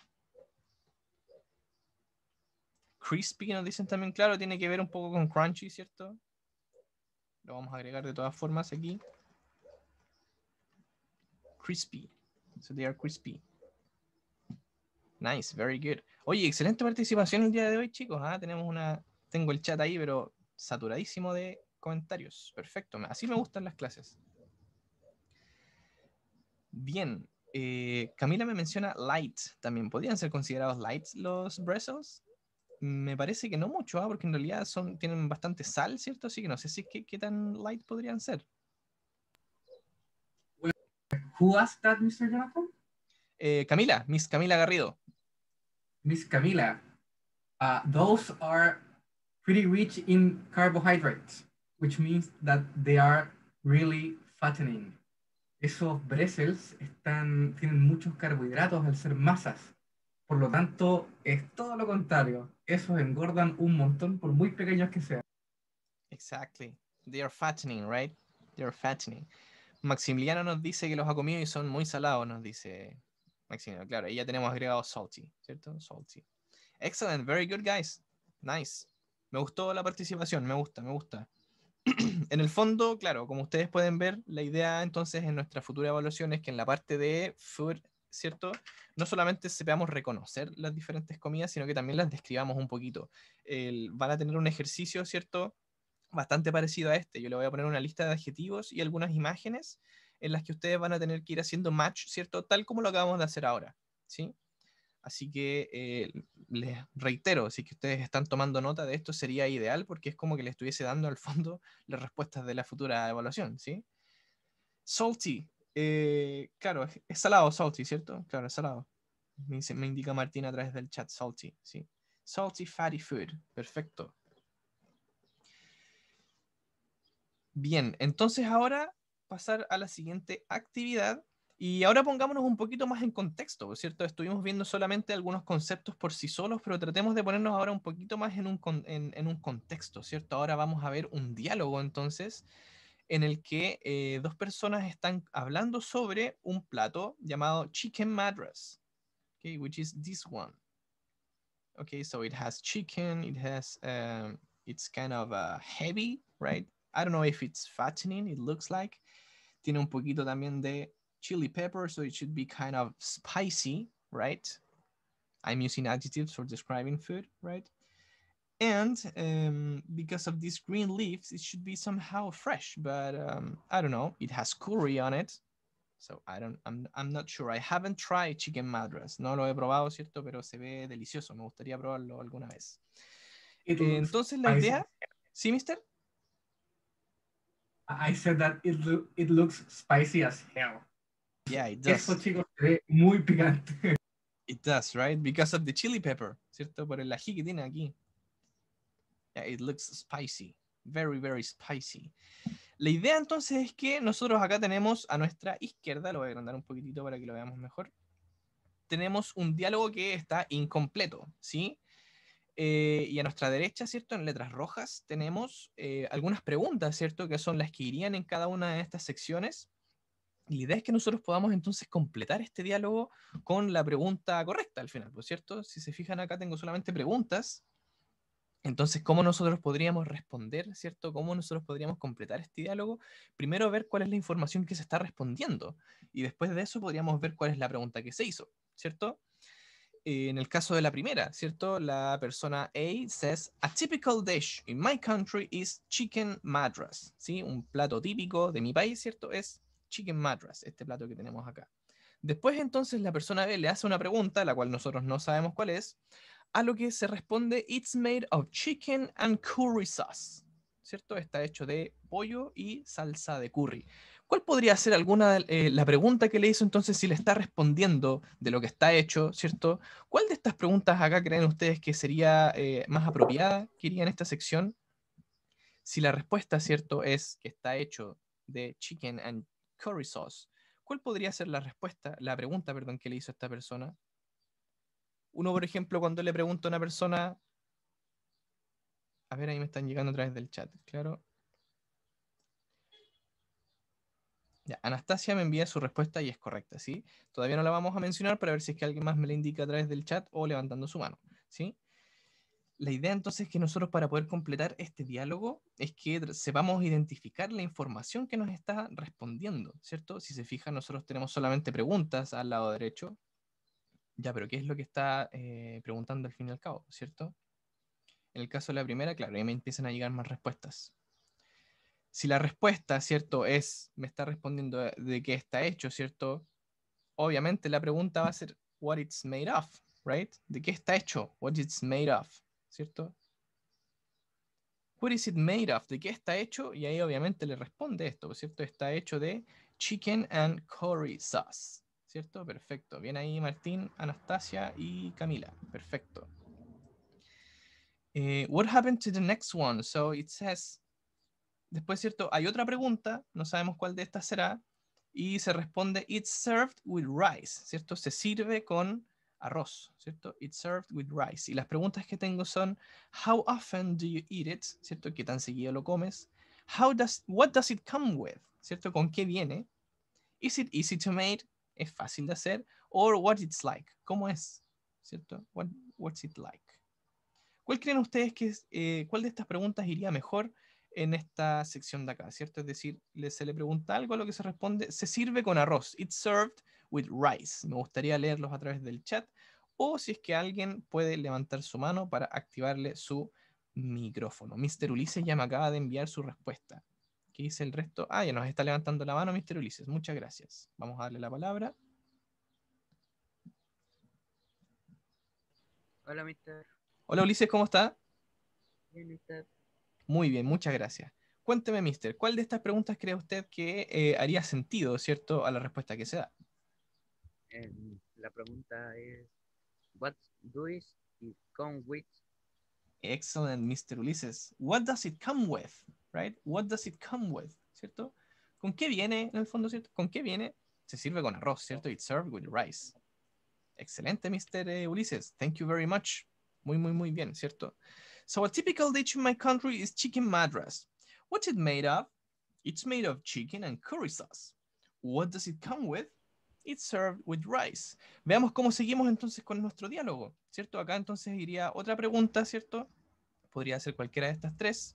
Crispy nos dicen también, claro, tiene que ver un poco con crunchy, ¿cierto? Lo vamos a agregar de todas formas aquí. Crispy. So they are crispy. Nice, very good. Oye, excelente participación el día de hoy, chicos. ¿ah? Tenemos una, tengo el chat ahí, pero saturadísimo de comentarios. Perfecto, así me gustan las clases. Bien, eh, Camila me menciona light también. ¿Podrían ser considerados light los Brussels? Me parece que no mucho, ¿ah? porque en realidad son, tienen bastante sal, ¿cierto? Así que no sé si qué, qué tan light podrían ser. Who asked that, Mr. Jonathan? Eh, Camila, Miss Camila Garrido. Miss Camila, uh, those are pretty rich in carbohydrates, which means that they are really fattening. Esos brezels están, tienen muchos carbohidratos al ser masas. Por lo tanto, es todo lo contrario. Esos engordan un montón, por muy pequeños que sean. Exactly. They are fattening, right? They are fattening. Maximiliano nos dice que los ha comido y son muy salados, nos dice claro. Y ya tenemos agregado Salty, ¿cierto? Salty. Excellent, very good, guys. Nice. Me gustó la participación, me gusta, me gusta. en el fondo, claro, como ustedes pueden ver, la idea entonces en nuestra futura evaluación es que en la parte de food, ¿cierto? No solamente sepamos reconocer las diferentes comidas, sino que también las describamos un poquito. van a tener un ejercicio, ¿cierto? Bastante parecido a este. Yo le voy a poner una lista de adjetivos y algunas imágenes en las que ustedes van a tener que ir haciendo match, ¿cierto? Tal como lo acabamos de hacer ahora, ¿sí? Así que eh, les reitero, si que ustedes están tomando nota de esto, sería ideal porque es como que le estuviese dando al fondo las respuestas de la futura evaluación, ¿sí? Salty, eh, claro, es salado, salty, ¿cierto? Claro, es salado. Me, me indica Martín a través del chat, salty, ¿sí? Salty fatty food, perfecto. Bien, entonces ahora pasar a la siguiente actividad. Y ahora pongámonos un poquito más en contexto, ¿cierto? Estuvimos viendo solamente algunos conceptos por sí solos, pero tratemos de ponernos ahora un poquito más en un, en, contexto, ¿cierto? Ahora vamos a ver un diálogo entonces en el que eh, dos personas están hablando sobre un plato llamado chicken madras, okay, which is this one. Okay, so it has chicken, it has, um, it's kind of uh, heavy, right? I don't know if it's fattening, it looks like. tiene un poquito también de chili pepper, so it should be kind of spicy, right? I'm using adjectives for describing food, right? And um, because of these green leaves, it should be somehow fresh, but um, I don't know. It has curry on it, so I don't, I'm, I'm not sure. I haven't tried chicken madras. No lo he probado, ¿cierto? Pero se ve delicioso. Me gustaría probarlo alguna vez. Entonces la idea... ¿Sí, mister? I said that it, it looks spicy as hell. Yeah, it does. Eso, chicos, se ve muy picante. It does, right? Because of the chili pepper, ¿cierto? Por el ají que tiene aquí. Yeah, it looks spicy. Very, very spicy. La idea entonces es que nosotros acá tenemos a nuestra izquierda, lo voy a agrandar un poquitito para que lo veamos mejor, tenemos un diálogo que está incompleto, ¿sí? Eh, y a nuestra derecha, ¿cierto? En letras rojas tenemos eh, algunas preguntas, ¿cierto? Que son las que irían en cada una de estas secciones. Y la idea es que nosotros podamos entonces completar este diálogo con la pregunta correcta al final, ¿por ¿pues cierto? Si se fijan acá tengo solamente preguntas. Entonces, ¿cómo nosotros podríamos responder, ¿cierto? ¿Cómo nosotros podríamos completar este diálogo? Primero ver cuál es la información que se está respondiendo y después de eso podríamos ver cuál es la pregunta que se hizo, ¿cierto? Eh, en el caso de la primera, ¿cierto? La persona A says, a typical dish in my country is chicken madras, ¿sí? Un plato típico de mi país, ¿cierto? Es chicken madras, este plato que tenemos acá. Después entonces la persona B le hace una pregunta, la cual nosotros no sabemos cuál es, a lo que se responde, it's made of chicken and curry sauce, ¿cierto? Está hecho de pollo y salsa de curry. ¿Cuál podría ser alguna, eh, la pregunta que le hizo entonces si le está respondiendo de lo que está hecho, ¿cierto? ¿Cuál de estas preguntas acá creen ustedes que sería eh, más apropiada que iría en esta sección? Si la respuesta, ¿cierto?, es que está hecho de chicken and curry sauce, ¿cuál podría ser la respuesta, la pregunta, perdón, que le hizo esta persona? Uno, por ejemplo, cuando le pregunta a una persona, a ver, ahí me están llegando a través del chat, claro. Anastasia me envía su respuesta y es correcta, ¿sí? Todavía no la vamos a mencionar para ver si es que alguien más me la indica a través del chat o levantando su mano, ¿sí? La idea entonces es que nosotros para poder completar este diálogo es que sepamos identificar la información que nos está respondiendo, ¿cierto? Si se fijan, nosotros tenemos solamente preguntas al lado derecho. Ya, pero ¿qué es lo que está eh, preguntando al fin y al cabo, ¿cierto? En el caso de la primera, claro, ahí me empiezan a llegar más respuestas si la respuesta, ¿cierto? Es, me está respondiendo de, qué está hecho, ¿cierto? Obviamente la pregunta va a ser, what it's made of, right? ¿De qué está hecho? What it's made of, ¿cierto? What is it made of? ¿De qué está hecho? Y ahí obviamente le responde esto, ¿cierto? Está hecho de chicken and curry sauce, ¿cierto? Perfecto. Bien ahí Martín, Anastasia y Camila. Perfecto. Eh, what happened to the next one? So it says Después, ¿cierto? Hay otra pregunta, no sabemos cuál de estas será, y se responde, it's served with rice, ¿cierto? Se sirve con arroz, ¿cierto? It's served with rice. Y las preguntas que tengo son, how often do you eat it, ¿cierto? ¿Qué tan seguido lo comes? How does, what does it come with, ¿cierto? ¿Con qué viene? Is it easy to make? ¿Es fácil de hacer? Or what it's like, ¿cómo es? ¿Cierto? What, what's it like? ¿Cuál creen ustedes que es, eh, cuál de estas preguntas iría mejor? en esta sección de acá, ¿cierto? Es decir, se le pregunta algo a lo que se responde, se sirve con arroz, it's served with rice. Me gustaría leerlos a través del chat o si es que alguien puede levantar su mano para activarle su micrófono. Mr. Ulises ya me acaba de enviar su respuesta. ¿Qué dice el resto? Ah, ya nos está levantando la mano Mr. Ulises. Muchas gracias. Vamos a darle la palabra. Hola, Mr. Hola, Ulises, ¿cómo está? Bien, Mister. Muy bien, muchas gracias. Cuénteme, mister, ¿cuál de estas preguntas cree usted que eh, haría sentido, cierto, a la respuesta que se da? Em, la pregunta es, what do it come with? Excellent, Mr. Ulises. What does it come with, right? What does it come with, ¿cierto? ¿Con qué viene, en el fondo, cierto? ¿Con qué viene? Se sirve con arroz, ¿cierto? It's served with rice. Excelente, mister eh, Ulises. Thank you very much. Muy, muy, muy bien, ¿cierto? So a typical dish in my country is chicken madras. What's it made of? It's made of chicken and curry sauce. What does it come with? It's served with rice. Veamos cómo seguimos entonces con nuestro diálogo, ¿cierto? Acá entonces iría otra pregunta, ¿cierto? Podría ser cualquiera de estas tres.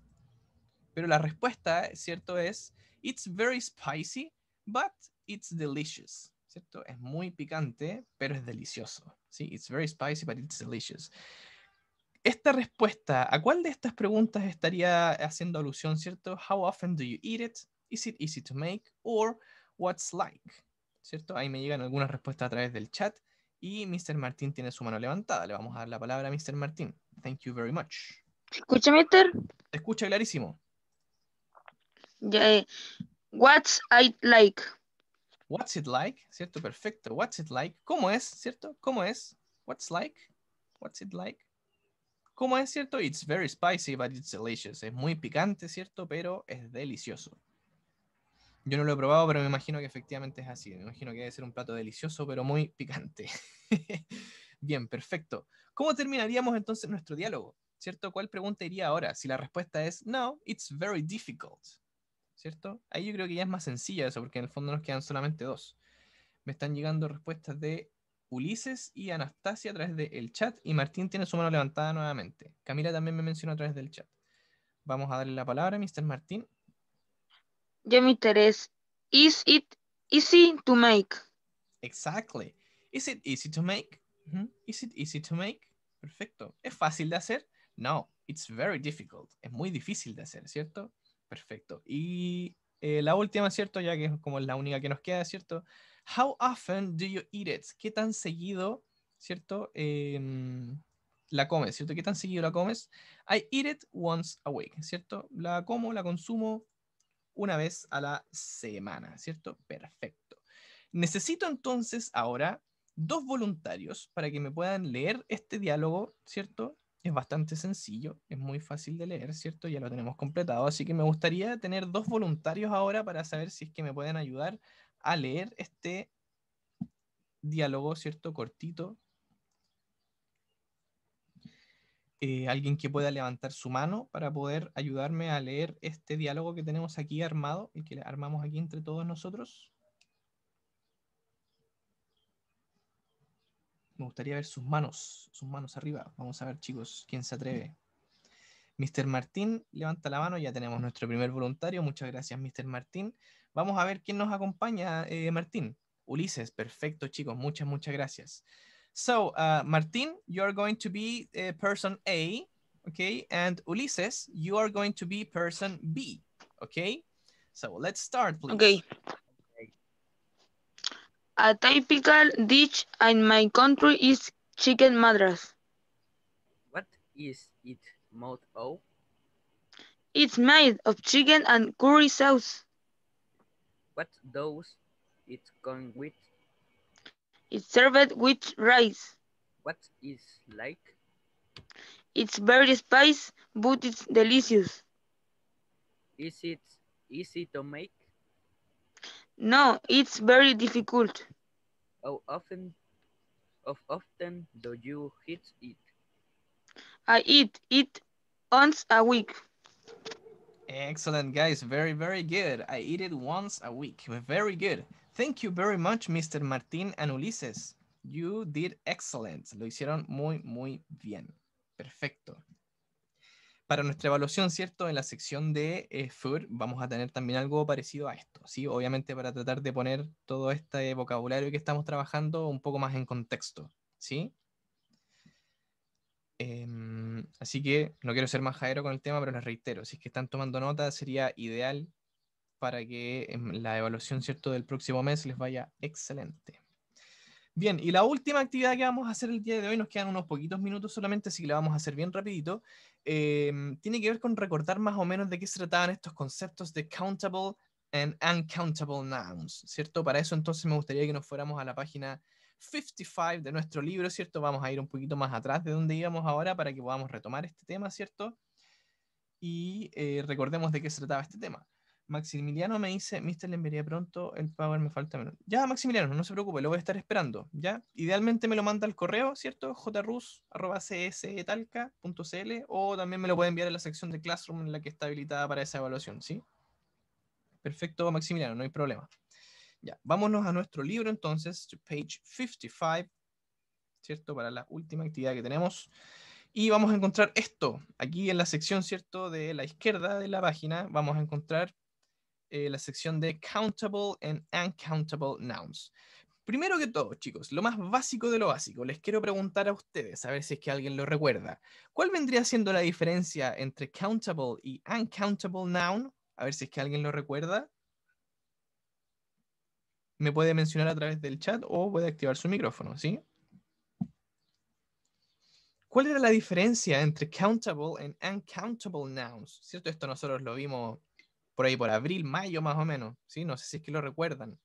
Pero la respuesta, ¿cierto? Es, it's very spicy, but it's delicious. ¿Cierto? Es muy picante, pero es delicioso. ¿sí? It's very spicy, but it's delicious esta respuesta, ¿a cuál de estas preguntas estaría haciendo alusión, cierto? How often do you eat it? Is it easy to make? Or what's like? ¿Cierto? Ahí me llegan algunas respuestas a través del chat y Mr. Martín tiene su mano levantada. Le vamos a dar la palabra a Mr. Martín. Thank you very much. ¿Escucha, Mr.? Te escucha clarísimo. Eh, what's it like? What's it like? ¿Cierto? Perfecto. What's it like? ¿Cómo es? ¿Cierto? ¿Cómo es? What's like? What's it like? Como es cierto, it's very spicy, but it's delicious. Es muy picante, ¿cierto? Pero es delicioso. Yo no lo he probado, pero me imagino que efectivamente es así. Me imagino que debe ser un plato delicioso, pero muy picante. Bien, perfecto. ¿Cómo terminaríamos entonces nuestro diálogo? ¿Cierto? ¿Cuál pregunta iría ahora? Si la respuesta es no, it's very difficult. ¿Cierto? Ahí yo creo que ya es más sencilla eso, porque en el fondo nos quedan solamente dos. Me están llegando respuestas de Ulises y Anastasia a través del chat y Martín tiene su mano levantada nuevamente. Camila también me mencionó a través del chat. Vamos a darle la palabra Mr. Martín. Yo me interés. Is it easy to make? Exactly. Is it easy to make? Is it easy to make? Perfecto. ¿Es fácil de hacer? No, it's very difficult. Es muy difícil de hacer, ¿cierto? Perfecto. Y eh, la última, ¿cierto? Ya que es como la única que nos queda, ¿cierto? How often do you eat it? ¿Qué tan seguido, cierto? Em, la comes, ¿cierto? ¿Qué tan seguido la comes? I eat it once a week, ¿cierto? La como, la consumo una vez a la semana, ¿cierto? Perfecto. Necesito entonces ahora dos voluntarios para que me puedan leer este diálogo, ¿cierto? Es bastante sencillo, es muy fácil de leer, ¿cierto? Ya lo tenemos completado, así que me gustaría tener dos voluntarios ahora para saber si es que me pueden ayudar a leer este diálogo, ¿cierto? Cortito. Eh, alguien que pueda levantar su mano para poder ayudarme a leer este diálogo que tenemos aquí armado, y que armamos aquí entre todos nosotros. Me gustaría ver sus manos, sus manos arriba. Vamos a ver, chicos, quién se atreve. Mr. Martín, levanta la mano, ya tenemos nuestro primer voluntario. Muchas gracias, Mr. Martín. Vamos a ver quién nos acompaña, eh, Martín. Ulises, perfecto, chicos. Muchas, muchas gracias. So, uh, Martín, you're going to be uh, person A, okay? And Ulises, you are going to be person B, okay? So, let's start, please. Okay. okay. A typical dish in my country is chicken madras. What is it made of? It's made of chicken and curry sauce. What does it come with? It's served with rice. What is like? It's very spicy, but it's delicious. Is it easy to make? No, it's very difficult. How often, how often do you eat it? I eat it once a week. Excellent, guys. Very, very good. I eat it once a week. Very good. Thank you very much, Mr. Martín and Ulises. You did excellent. Lo hicieron muy, muy bien. Perfecto. Para nuestra evaluación, ¿cierto? En la sección de eh, food vamos a tener también algo parecido a esto, ¿sí? Obviamente para tratar de poner todo este vocabulario que estamos trabajando un poco más en contexto, ¿sí? Em, así que no quiero ser majadero con el tema, pero les reitero, si es que están tomando nota, sería ideal para que em, la evaluación ¿cierto? del próximo mes les vaya excelente. Bien, y la última actividad que vamos a hacer el día de hoy, nos quedan unos poquitos minutos solamente, así que la vamos a hacer bien rapidito, em, tiene que ver con recordar más o menos de qué se trataban estos conceptos de countable and uncountable nouns, ¿cierto? Para eso entonces me gustaría que nos fuéramos a la página 55 de nuestro libro, ¿cierto? Vamos a ir un poquito más atrás de donde íbamos ahora para que podamos retomar este tema, ¿cierto? Y eh, recordemos de qué se trataba este tema. Maximiliano me dice, Mister, le enviaría pronto el power, me falta menos. Ya, Maximiliano, no se preocupe, lo voy a estar esperando, ¿ya? Idealmente me lo manda al correo, ¿cierto? jrus.csetalca.cl o también me lo puede enviar a la sección de Classroom en la que está habilitada para esa evaluación, ¿sí? Perfecto, Maximiliano, no hay problema. Ya, vámonos a nuestro libro entonces, to page 55, ¿cierto? Para la última actividad que tenemos. Y vamos a encontrar esto, aquí en la sección, ¿cierto? De la izquierda de la página, vamos a encontrar eh, la sección de countable and uncountable nouns. Primero que todo, chicos, lo más básico de lo básico, les quiero preguntar a ustedes, a ver si es que alguien lo recuerda. ¿Cuál vendría siendo la diferencia entre countable y uncountable noun? A ver si es que alguien lo recuerda me puede mencionar a través del chat o puede activar su micrófono, ¿sí? ¿Cuál era la diferencia entre countable and uncountable nouns? ¿Cierto? Esto nosotros lo vimos por ahí por abril, mayo más o menos, ¿sí? No sé si es que lo recuerdan.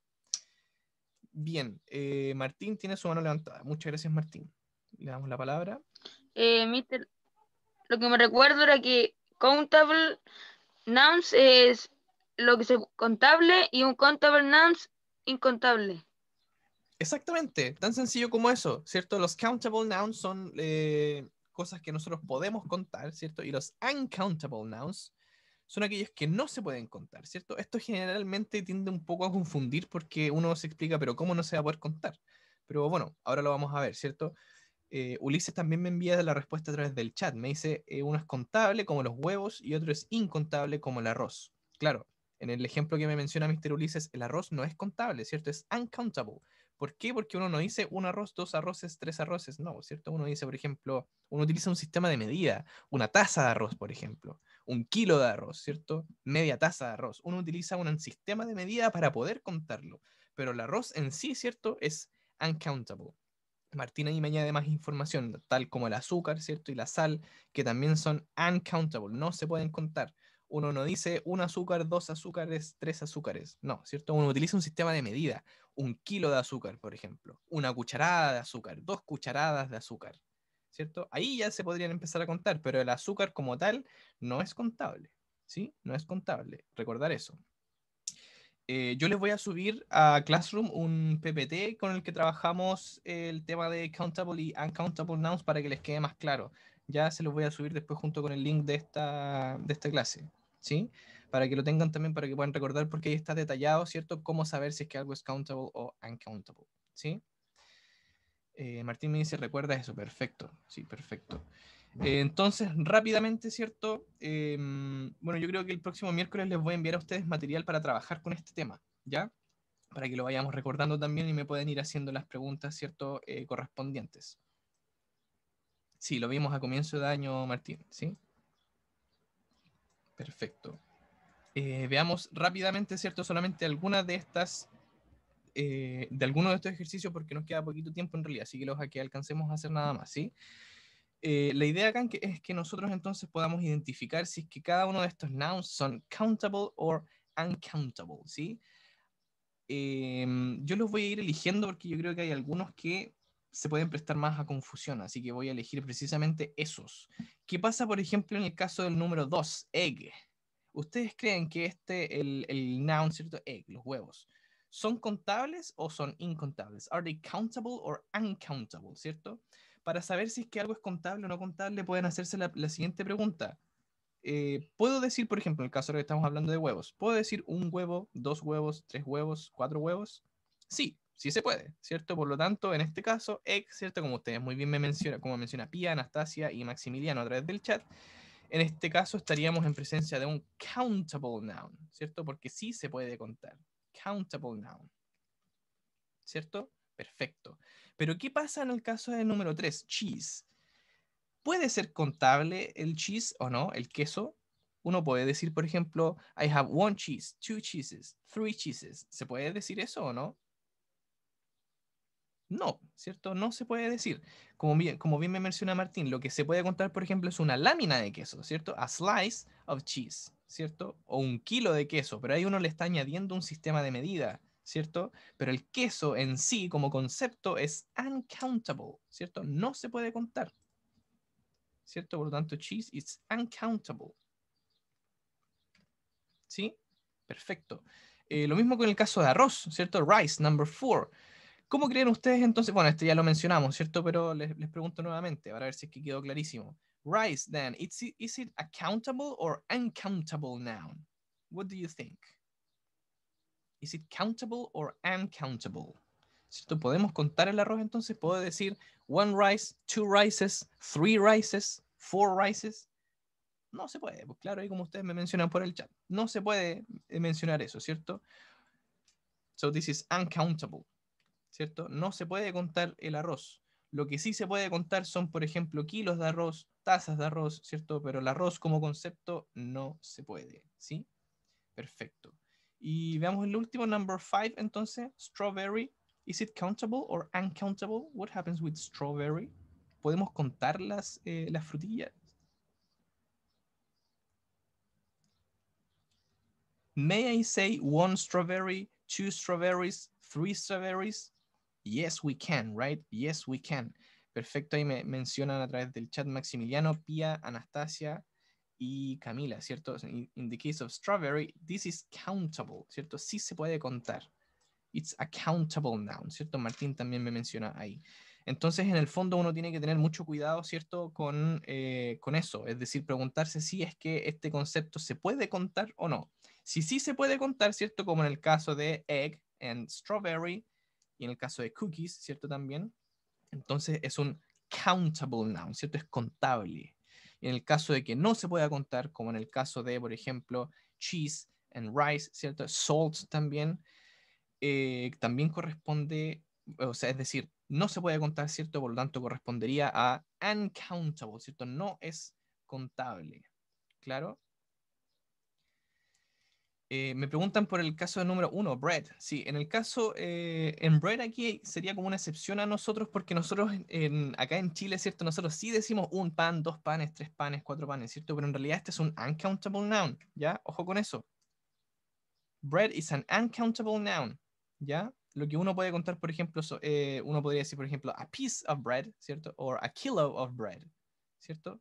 Bien, eh, Martín tiene su mano levantada. Muchas gracias, Martín. Le damos la palabra. Eh, lo que me recuerdo era que countable nouns es lo que se contable y un countable nouns incontable. Exactamente, tan sencillo como eso, ¿cierto? Los countable nouns son eh, cosas que nosotros podemos contar, ¿cierto? Y los uncountable nouns son aquellos que no se pueden contar, ¿cierto? Esto generalmente tiende un poco a confundir porque uno se explica, pero ¿cómo no se va a poder contar? Pero bueno, ahora lo vamos a ver, ¿cierto? Eh, Ulises también me envía la respuesta a través del chat. Me dice, eh, uno es contable como los huevos y otro es incontable como el arroz. Claro, en el ejemplo que me menciona Mr. Ulises, el arroz no es contable, ¿cierto? Es uncountable. ¿Por qué? Porque uno no dice un arroz, dos arroces, tres arroces, no, ¿cierto? Uno dice, por ejemplo, uno utiliza un sistema de medida, una taza de arroz, por ejemplo, un kilo de arroz, ¿cierto? Media taza de arroz. Uno utiliza un sistema de medida para poder contarlo, pero el arroz en sí, ¿cierto? Es uncountable. Martina y me añade más información, tal como el azúcar, ¿cierto? Y la sal, que también son uncountable, no se pueden contar uno no dice un azúcar, dos azúcares, tres azúcares. No, ¿cierto? Uno utiliza un sistema de medida. Un kilo de azúcar, por ejemplo. Una cucharada de azúcar, dos cucharadas de azúcar. ¿Cierto? Ahí ya se podrían empezar a contar, pero el azúcar como tal no es contable. ¿Sí? No es contable. Recordar eso. Eh, yo les voy a subir a Classroom un PPT con el que trabajamos el tema de countable y uncountable nouns para que les quede más claro. Ya se los voy a subir después junto con el link de esta, de esta clase. ¿sí? Para que lo tengan también, para que puedan recordar, porque ahí está detallado, ¿cierto? Cómo saber si es que algo es countable o uncountable, ¿sí? Eh, Martín me dice, recuerda eso, perfecto, sí, perfecto. Eh, entonces, rápidamente, ¿cierto? Em, bueno, yo creo que el próximo miércoles les voy a enviar a ustedes material para trabajar con este tema, ¿ya? Para que lo vayamos recordando también y me pueden ir haciendo las preguntas, ¿cierto? Eh, correspondientes. Sí, lo vimos a comienzo de año, Martín, ¿sí? Perfecto. Eh, veamos rápidamente, ¿cierto? Solamente algunas de estas, eh, de algunos de estos ejercicios, porque nos queda poquito tiempo en realidad, así que los que alcancemos a hacer nada más, ¿sí? Eh, la idea acá es que nosotros entonces podamos identificar si es que cada uno de estos nouns son countable o uncountable, ¿sí? yo los voy a ir eligiendo porque yo creo que hay algunos que se pueden prestar más a confusión, así que voy a elegir precisamente esos. ¿Qué pasa, por ejemplo, en el caso del número 2, egg? ¿Ustedes creen que este, el, el noun, ¿cierto? Egg, los huevos, ¿son contables o son incontables? ¿Are they countable or uncountable, cierto? Para saber si es que algo es contable o no contable, pueden hacerse la, siguiente pregunta. Eh, puedo decir, por ejemplo, en el caso de que estamos hablando de huevos, ¿puedo decir un huevo, dos huevos, tres huevos, cuatro huevos? Sí, sí se puede, ¿cierto? Por lo tanto, en este caso, ex, ¿cierto? Como ustedes muy bien me mencionan, como menciona Pía, Anastasia y Maximiliano a través del chat, en este caso estaríamos en presencia de un countable noun, ¿cierto? Porque sí se puede contar. Countable noun. ¿Cierto? Perfecto. Pero ¿qué pasa en el caso del número 3? Cheese. ¿Puede ser contable el cheese o no, el queso? Uno puede decir, por ejemplo, I have one cheese, two cheeses, three cheeses. ¿Se puede decir eso o no? No, ¿cierto? No se puede decir. Como bien, como bien me menciona Martín, lo que se puede contar, por ejemplo, es una lámina de queso, ¿cierto? A slice of cheese, ¿cierto? O un kilo de queso, pero ahí uno le está añadiendo un sistema de medida, ¿cierto? Pero el queso en sí, como concepto, es uncountable, ¿cierto? No se puede contar, ¿cierto? Por lo tanto, cheese is uncountable. ¿Sí? Perfecto. Eh, lo mismo con el caso de arroz, ¿cierto? Rice, number four. ¿Cómo creen ustedes entonces? Bueno, esto ya lo mencionamos, ¿cierto? Pero les, pregunto nuevamente para ver si es que quedó clarísimo. Rice, then, it's, is it a countable or uncountable noun? What do you think? Is it countable or uncountable? ¿Cierto? ¿Podemos contar el arroz entonces? ¿Puedo decir one rice, two rices, three rices, four rices? No se puede, pues claro, ahí como ustedes me mencionan por el chat, no se puede eh, mencionar eso, ¿cierto? So this is uncountable. ¿cierto? No se puede contar el arroz. Lo que sí se puede contar son, por ejemplo, kilos de arroz, tazas de arroz, ¿cierto? Pero el arroz como concepto no se puede, ¿sí? Perfecto. Y veamos el último, number five, entonces, strawberry. Is it countable or uncountable? What happens with strawberry? ¿Podemos contar las, eh, las frutillas? May I say one strawberry, two strawberries, three strawberries? Yes, we can, right? Yes, we can. Perfecto, ahí me mencionan a través del chat Maximiliano, Pia, Anastasia y Camila, ¿cierto? In the case of strawberry, this is countable, ¿cierto? Sí se puede contar. It's a countable noun, ¿cierto? Martín también me menciona ahí. Entonces, en el fondo, uno tiene que tener mucho cuidado, ¿cierto? Con, eh, con eso, es decir, preguntarse si es que este concepto se puede contar o no. Si sí se puede contar, ¿cierto? Como en el caso de egg and strawberry, y en el caso de cookies, ¿cierto? También. Entonces es un countable noun, ¿cierto? Es contable. Y en el caso de que no se pueda contar, como en el caso de, por ejemplo, cheese and rice, ¿cierto? Salt también, eh, también corresponde, o sea, es decir, no se puede contar, ¿cierto? Por lo tanto, correspondería a uncountable, ¿cierto? No es contable, ¿claro? Eh, me preguntan por el caso número uno, Bread. Sí, en el caso, eh, en Bread aquí sería como una excepción a nosotros porque nosotros acá en Chile, ¿cierto? Nosotros sí decimos un pan, dos panes, tres panes, cuatro panes, ¿cierto? Pero en realidad este es un uncountable noun, ¿ya? Ojo con eso. Bread is an uncountable noun, ¿ya? Lo que uno puede contar, por ejemplo, eh, uno podría decir, por ejemplo, a piece of bread, ¿cierto? O a kilo of bread, ¿cierto?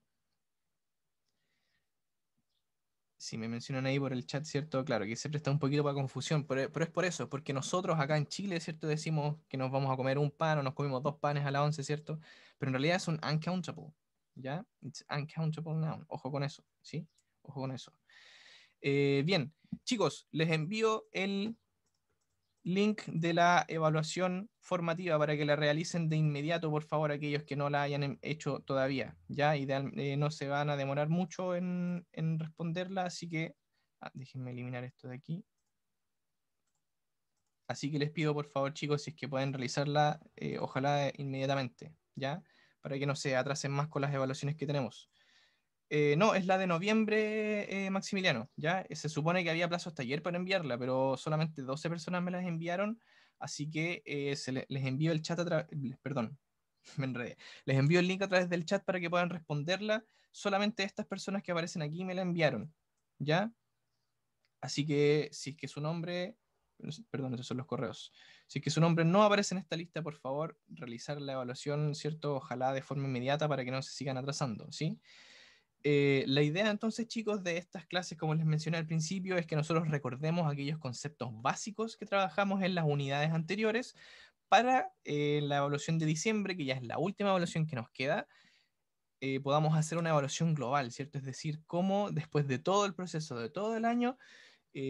si me mencionan ahí por el chat, ¿cierto? Claro, que siempre está un poquito para confusión, pero, es por eso, porque nosotros acá en Chile, ¿cierto? Decimos que nos vamos a comer un pan o nos comimos dos panes a la once, ¿cierto? Pero en realidad es un uncountable, ¿ya? It's uncountable noun, ojo con eso, ¿sí? Ojo con eso. Eh, bien, chicos, les envío el link de la evaluación formativa para que la realicen de inmediato, por favor, aquellos que no la hayan em, hecho todavía. Ya, ideal, eh, no se van a demorar mucho en, responderla, así que ah, déjenme eliminar esto de aquí. Así que les pido, por favor, chicos, si es que pueden realizarla, eh, ojalá inmediatamente, ¿ya? Para que no se atrasen más con las evaluaciones que tenemos. Eh, no, es la de noviembre, eh, Maximiliano. Ya eh, se supone que había plazo hasta ayer para enviarla, pero solamente 12 personas me las enviaron, así que se les envío el chat a través, perdón, me enredé. Les envío el link a través del chat para que puedan responderla. Solamente estas personas que aparecen aquí me la enviaron, ya. Así que si es que su nombre, perdón, esos son los correos. Si es que su nombre no aparece en esta lista, por favor, realizar la evaluación, cierto, ojalá de forma inmediata para que no se sigan atrasando, ¿sí? sí eh, la idea entonces, chicos, de estas clases, como les mencioné al principio, es que nosotros recordemos aquellos conceptos básicos que trabajamos en las unidades anteriores para eh, la evaluación de diciembre, que ya es la última evaluación que nos queda, eh, podamos hacer una evaluación global, ¿cierto? Es decir, cómo después de todo el proceso, de todo el año,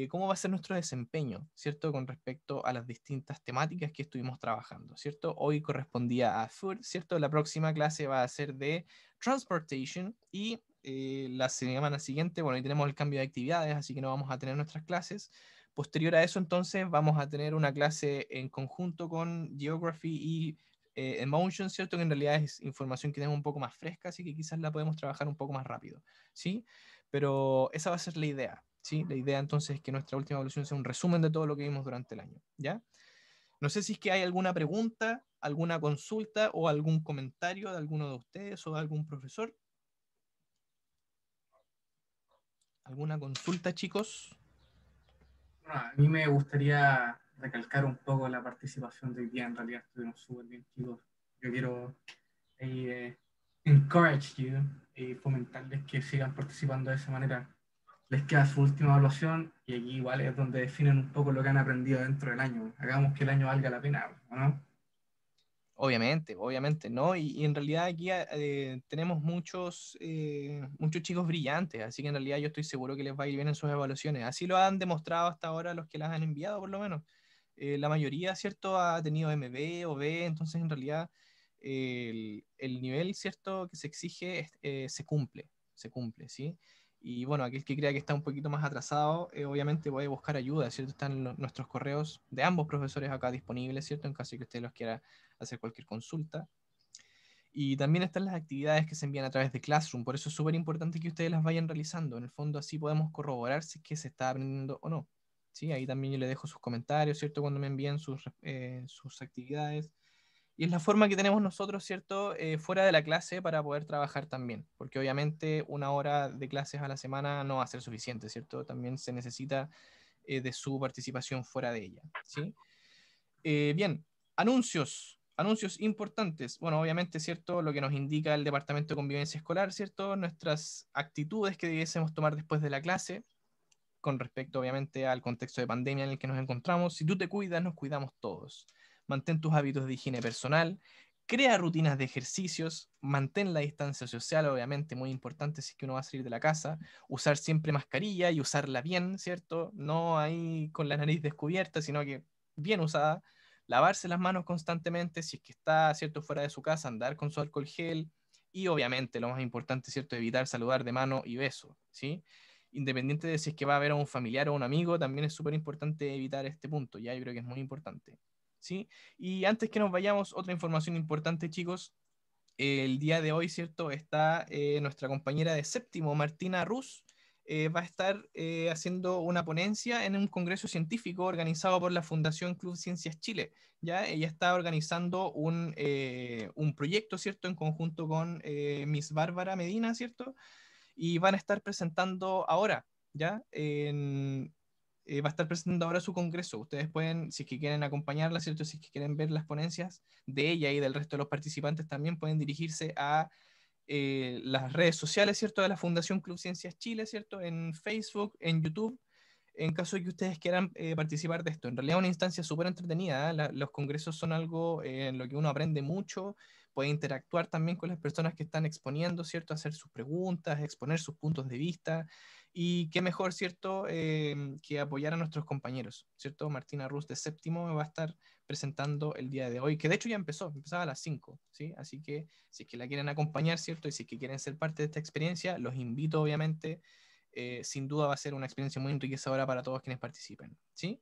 cómo va a ser nuestro desempeño, ¿cierto? Con respecto a las distintas temáticas que estuvimos trabajando, ¿cierto? Hoy correspondía a Food, ¿cierto? La próxima clase va a ser de Transportation y eh, la semana siguiente, bueno, ahí tenemos el cambio de actividades, así que no vamos a tener nuestras clases. Posterior a eso, entonces, vamos a tener una clase en conjunto con Geography y eh, Emotion, ¿cierto? Que en realidad es información que tenemos un poco más fresca, así que quizás la podemos trabajar un poco más rápido, ¿sí? Pero esa va a ser la idea, ¿sí? La idea entonces es que nuestra última evaluación sea un resumen de todo lo que vimos durante el año, ¿ya? No sé si es que hay alguna pregunta, alguna consulta o algún comentario de alguno de ustedes o de algún profesor. ¿Alguna consulta, chicos? a mí me gustaría recalcar un poco la participación de hoy día. En realidad estuvimos súper bien, chicos. Yo quiero eh, encourage you y eh, fomentarles que sigan participando de esa manera. Les queda su última evaluación y aquí igual es donde definen un poco lo que han aprendido dentro del año. Hagamos que el año valga la pena, ¿no? Obviamente, obviamente, ¿no? Y, en realidad aquí ah, eh, tenemos muchos, eh, muchos chicos brillantes, así que en realidad yo estoy seguro que les va a ir bien en sus evaluaciones. Así lo han demostrado hasta ahora los que las han enviado, por lo menos. Eh, la mayoría, ¿cierto? Ha tenido MB o B, entonces en realidad el, el, nivel, ¿cierto? Que se exige se cumple, se cumple, ¿sí? sí y bueno, aquel que crea que está un poquito más atrasado, obviamente eh, obviamente puede buscar ayuda, ¿cierto? Están nuestros correos de ambos profesores acá disponibles, ¿cierto? En caso de que usted los quiera hacer cualquier consulta. Y también están las actividades que se envían a través de Classroom, por eso es súper importante que ustedes las vayan realizando. En el fondo así podemos corroborar si es que se está aprendiendo o no. ¿Sí? Ahí también yo le dejo sus comentarios, ¿cierto? Cuando me envían sus, eh, sus actividades. Y es la forma que tenemos nosotros, ¿cierto?, eh, fuera de la clase para poder trabajar también, porque obviamente una hora de clases a la semana no va a ser suficiente, ¿cierto? También se necesita eh, de su participación fuera de ella, ¿sí? Eh, bien, anuncios, anuncios importantes. Bueno, obviamente, ¿cierto?, lo que nos indica el Departamento de Convivencia Escolar, ¿cierto?, nuestras actitudes que debiésemos tomar después de la clase, con respecto, obviamente, al contexto de pandemia en el que nos encontramos. Si tú te cuidas, nos cuidamos todos mantén tus hábitos de higiene personal, crea rutinas de ejercicios, mantén la distancia social, obviamente muy importante si es que uno va a salir de la casa, usar siempre mascarilla y usarla bien, ¿cierto? No ahí con la nariz descubierta, sino que bien usada, lavarse las manos constantemente si es que está, ¿cierto?, fuera de su casa, andar con su alcohol gel y obviamente lo más importante, ¿cierto?, evitar saludar de mano y beso, ¿sí? Independiente de si es que va a ver a un familiar o un amigo, también es súper importante evitar este punto, ya yo creo que es muy importante. ¿sí? Y antes que nos vayamos, otra información importante, chicos. El día de hoy, ¿cierto? Está eh, nuestra compañera de séptimo, Martina Ruz. Eh, va a estar eh, haciendo una ponencia en un congreso científico organizado por la Fundación Club Ciencias Chile. ¿ya? Ella está organizando un, un proyecto, ¿cierto? En conjunto con Miss Bárbara Medina, ¿cierto? Y van a estar presentando ahora, ¿ya? En, eh, va a estar presentando ahora su congreso. Ustedes pueden, si es que quieren acompañarla, ¿cierto? Si es que quieren ver las ponencias de ella y del resto de los participantes, también pueden dirigirse a eh, las redes sociales, ¿cierto? De la Fundación Club Ciencias Chile, ¿cierto? En Facebook, en YouTube, en caso de que ustedes quieran eh, participar de esto. En realidad es una instancia súper entretenida. los congresos son algo en lo que uno aprende mucho, puede interactuar también con las personas que están exponiendo, ¿cierto? Hacer sus preguntas, exponer sus puntos de vista. Y qué mejor, ¿cierto?, em, que apoyar a nuestros compañeros, ¿cierto? Martina Ruz de séptimo va a estar presentando el día de hoy, que de hecho ya empezó, empezaba a las 5, ¿sí? Así que si es que la quieren acompañar, ¿cierto? Y si es que quieren ser parte de esta experiencia, los invito, obviamente. Eh, sin duda va a ser una experiencia muy enriquecedora para todos quienes participen, ¿sí?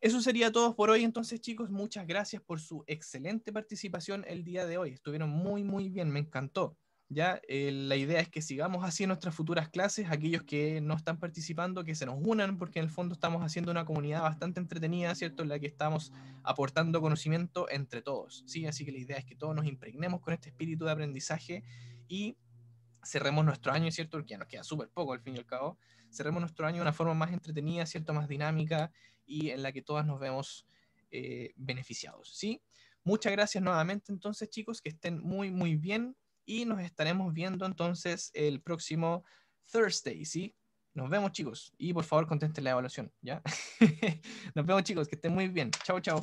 Eso sería todo por hoy, entonces chicos, muchas gracias por su excelente participación el día de hoy. Estuvieron muy, muy bien, me encantó. ¿ya? Eh, la idea es que sigamos así en nuestras futuras clases, aquellos que no están participando, que se nos unan, porque en el fondo estamos haciendo una comunidad bastante entretenida, ¿cierto? En la que estamos aportando conocimiento entre todos, ¿sí? Así que la idea es que todos nos impregnemos con este espíritu de aprendizaje y cerremos nuestro año, ¿cierto? Porque ya nos queda súper poco al fin y al cabo. Cerremos nuestro año de una forma más entretenida, ¿cierto? Más dinámica y en la que todos nos vemos eh, beneficiados, ¿sí? Muchas gracias nuevamente entonces chicos, que estén muy muy bien y nos estaremos viendo entonces el próximo Thursday, ¿sí? Nos vemos chicos y por favor contesten la evaluación, ¿ya? nos vemos chicos, que estén muy bien. Chao, chao.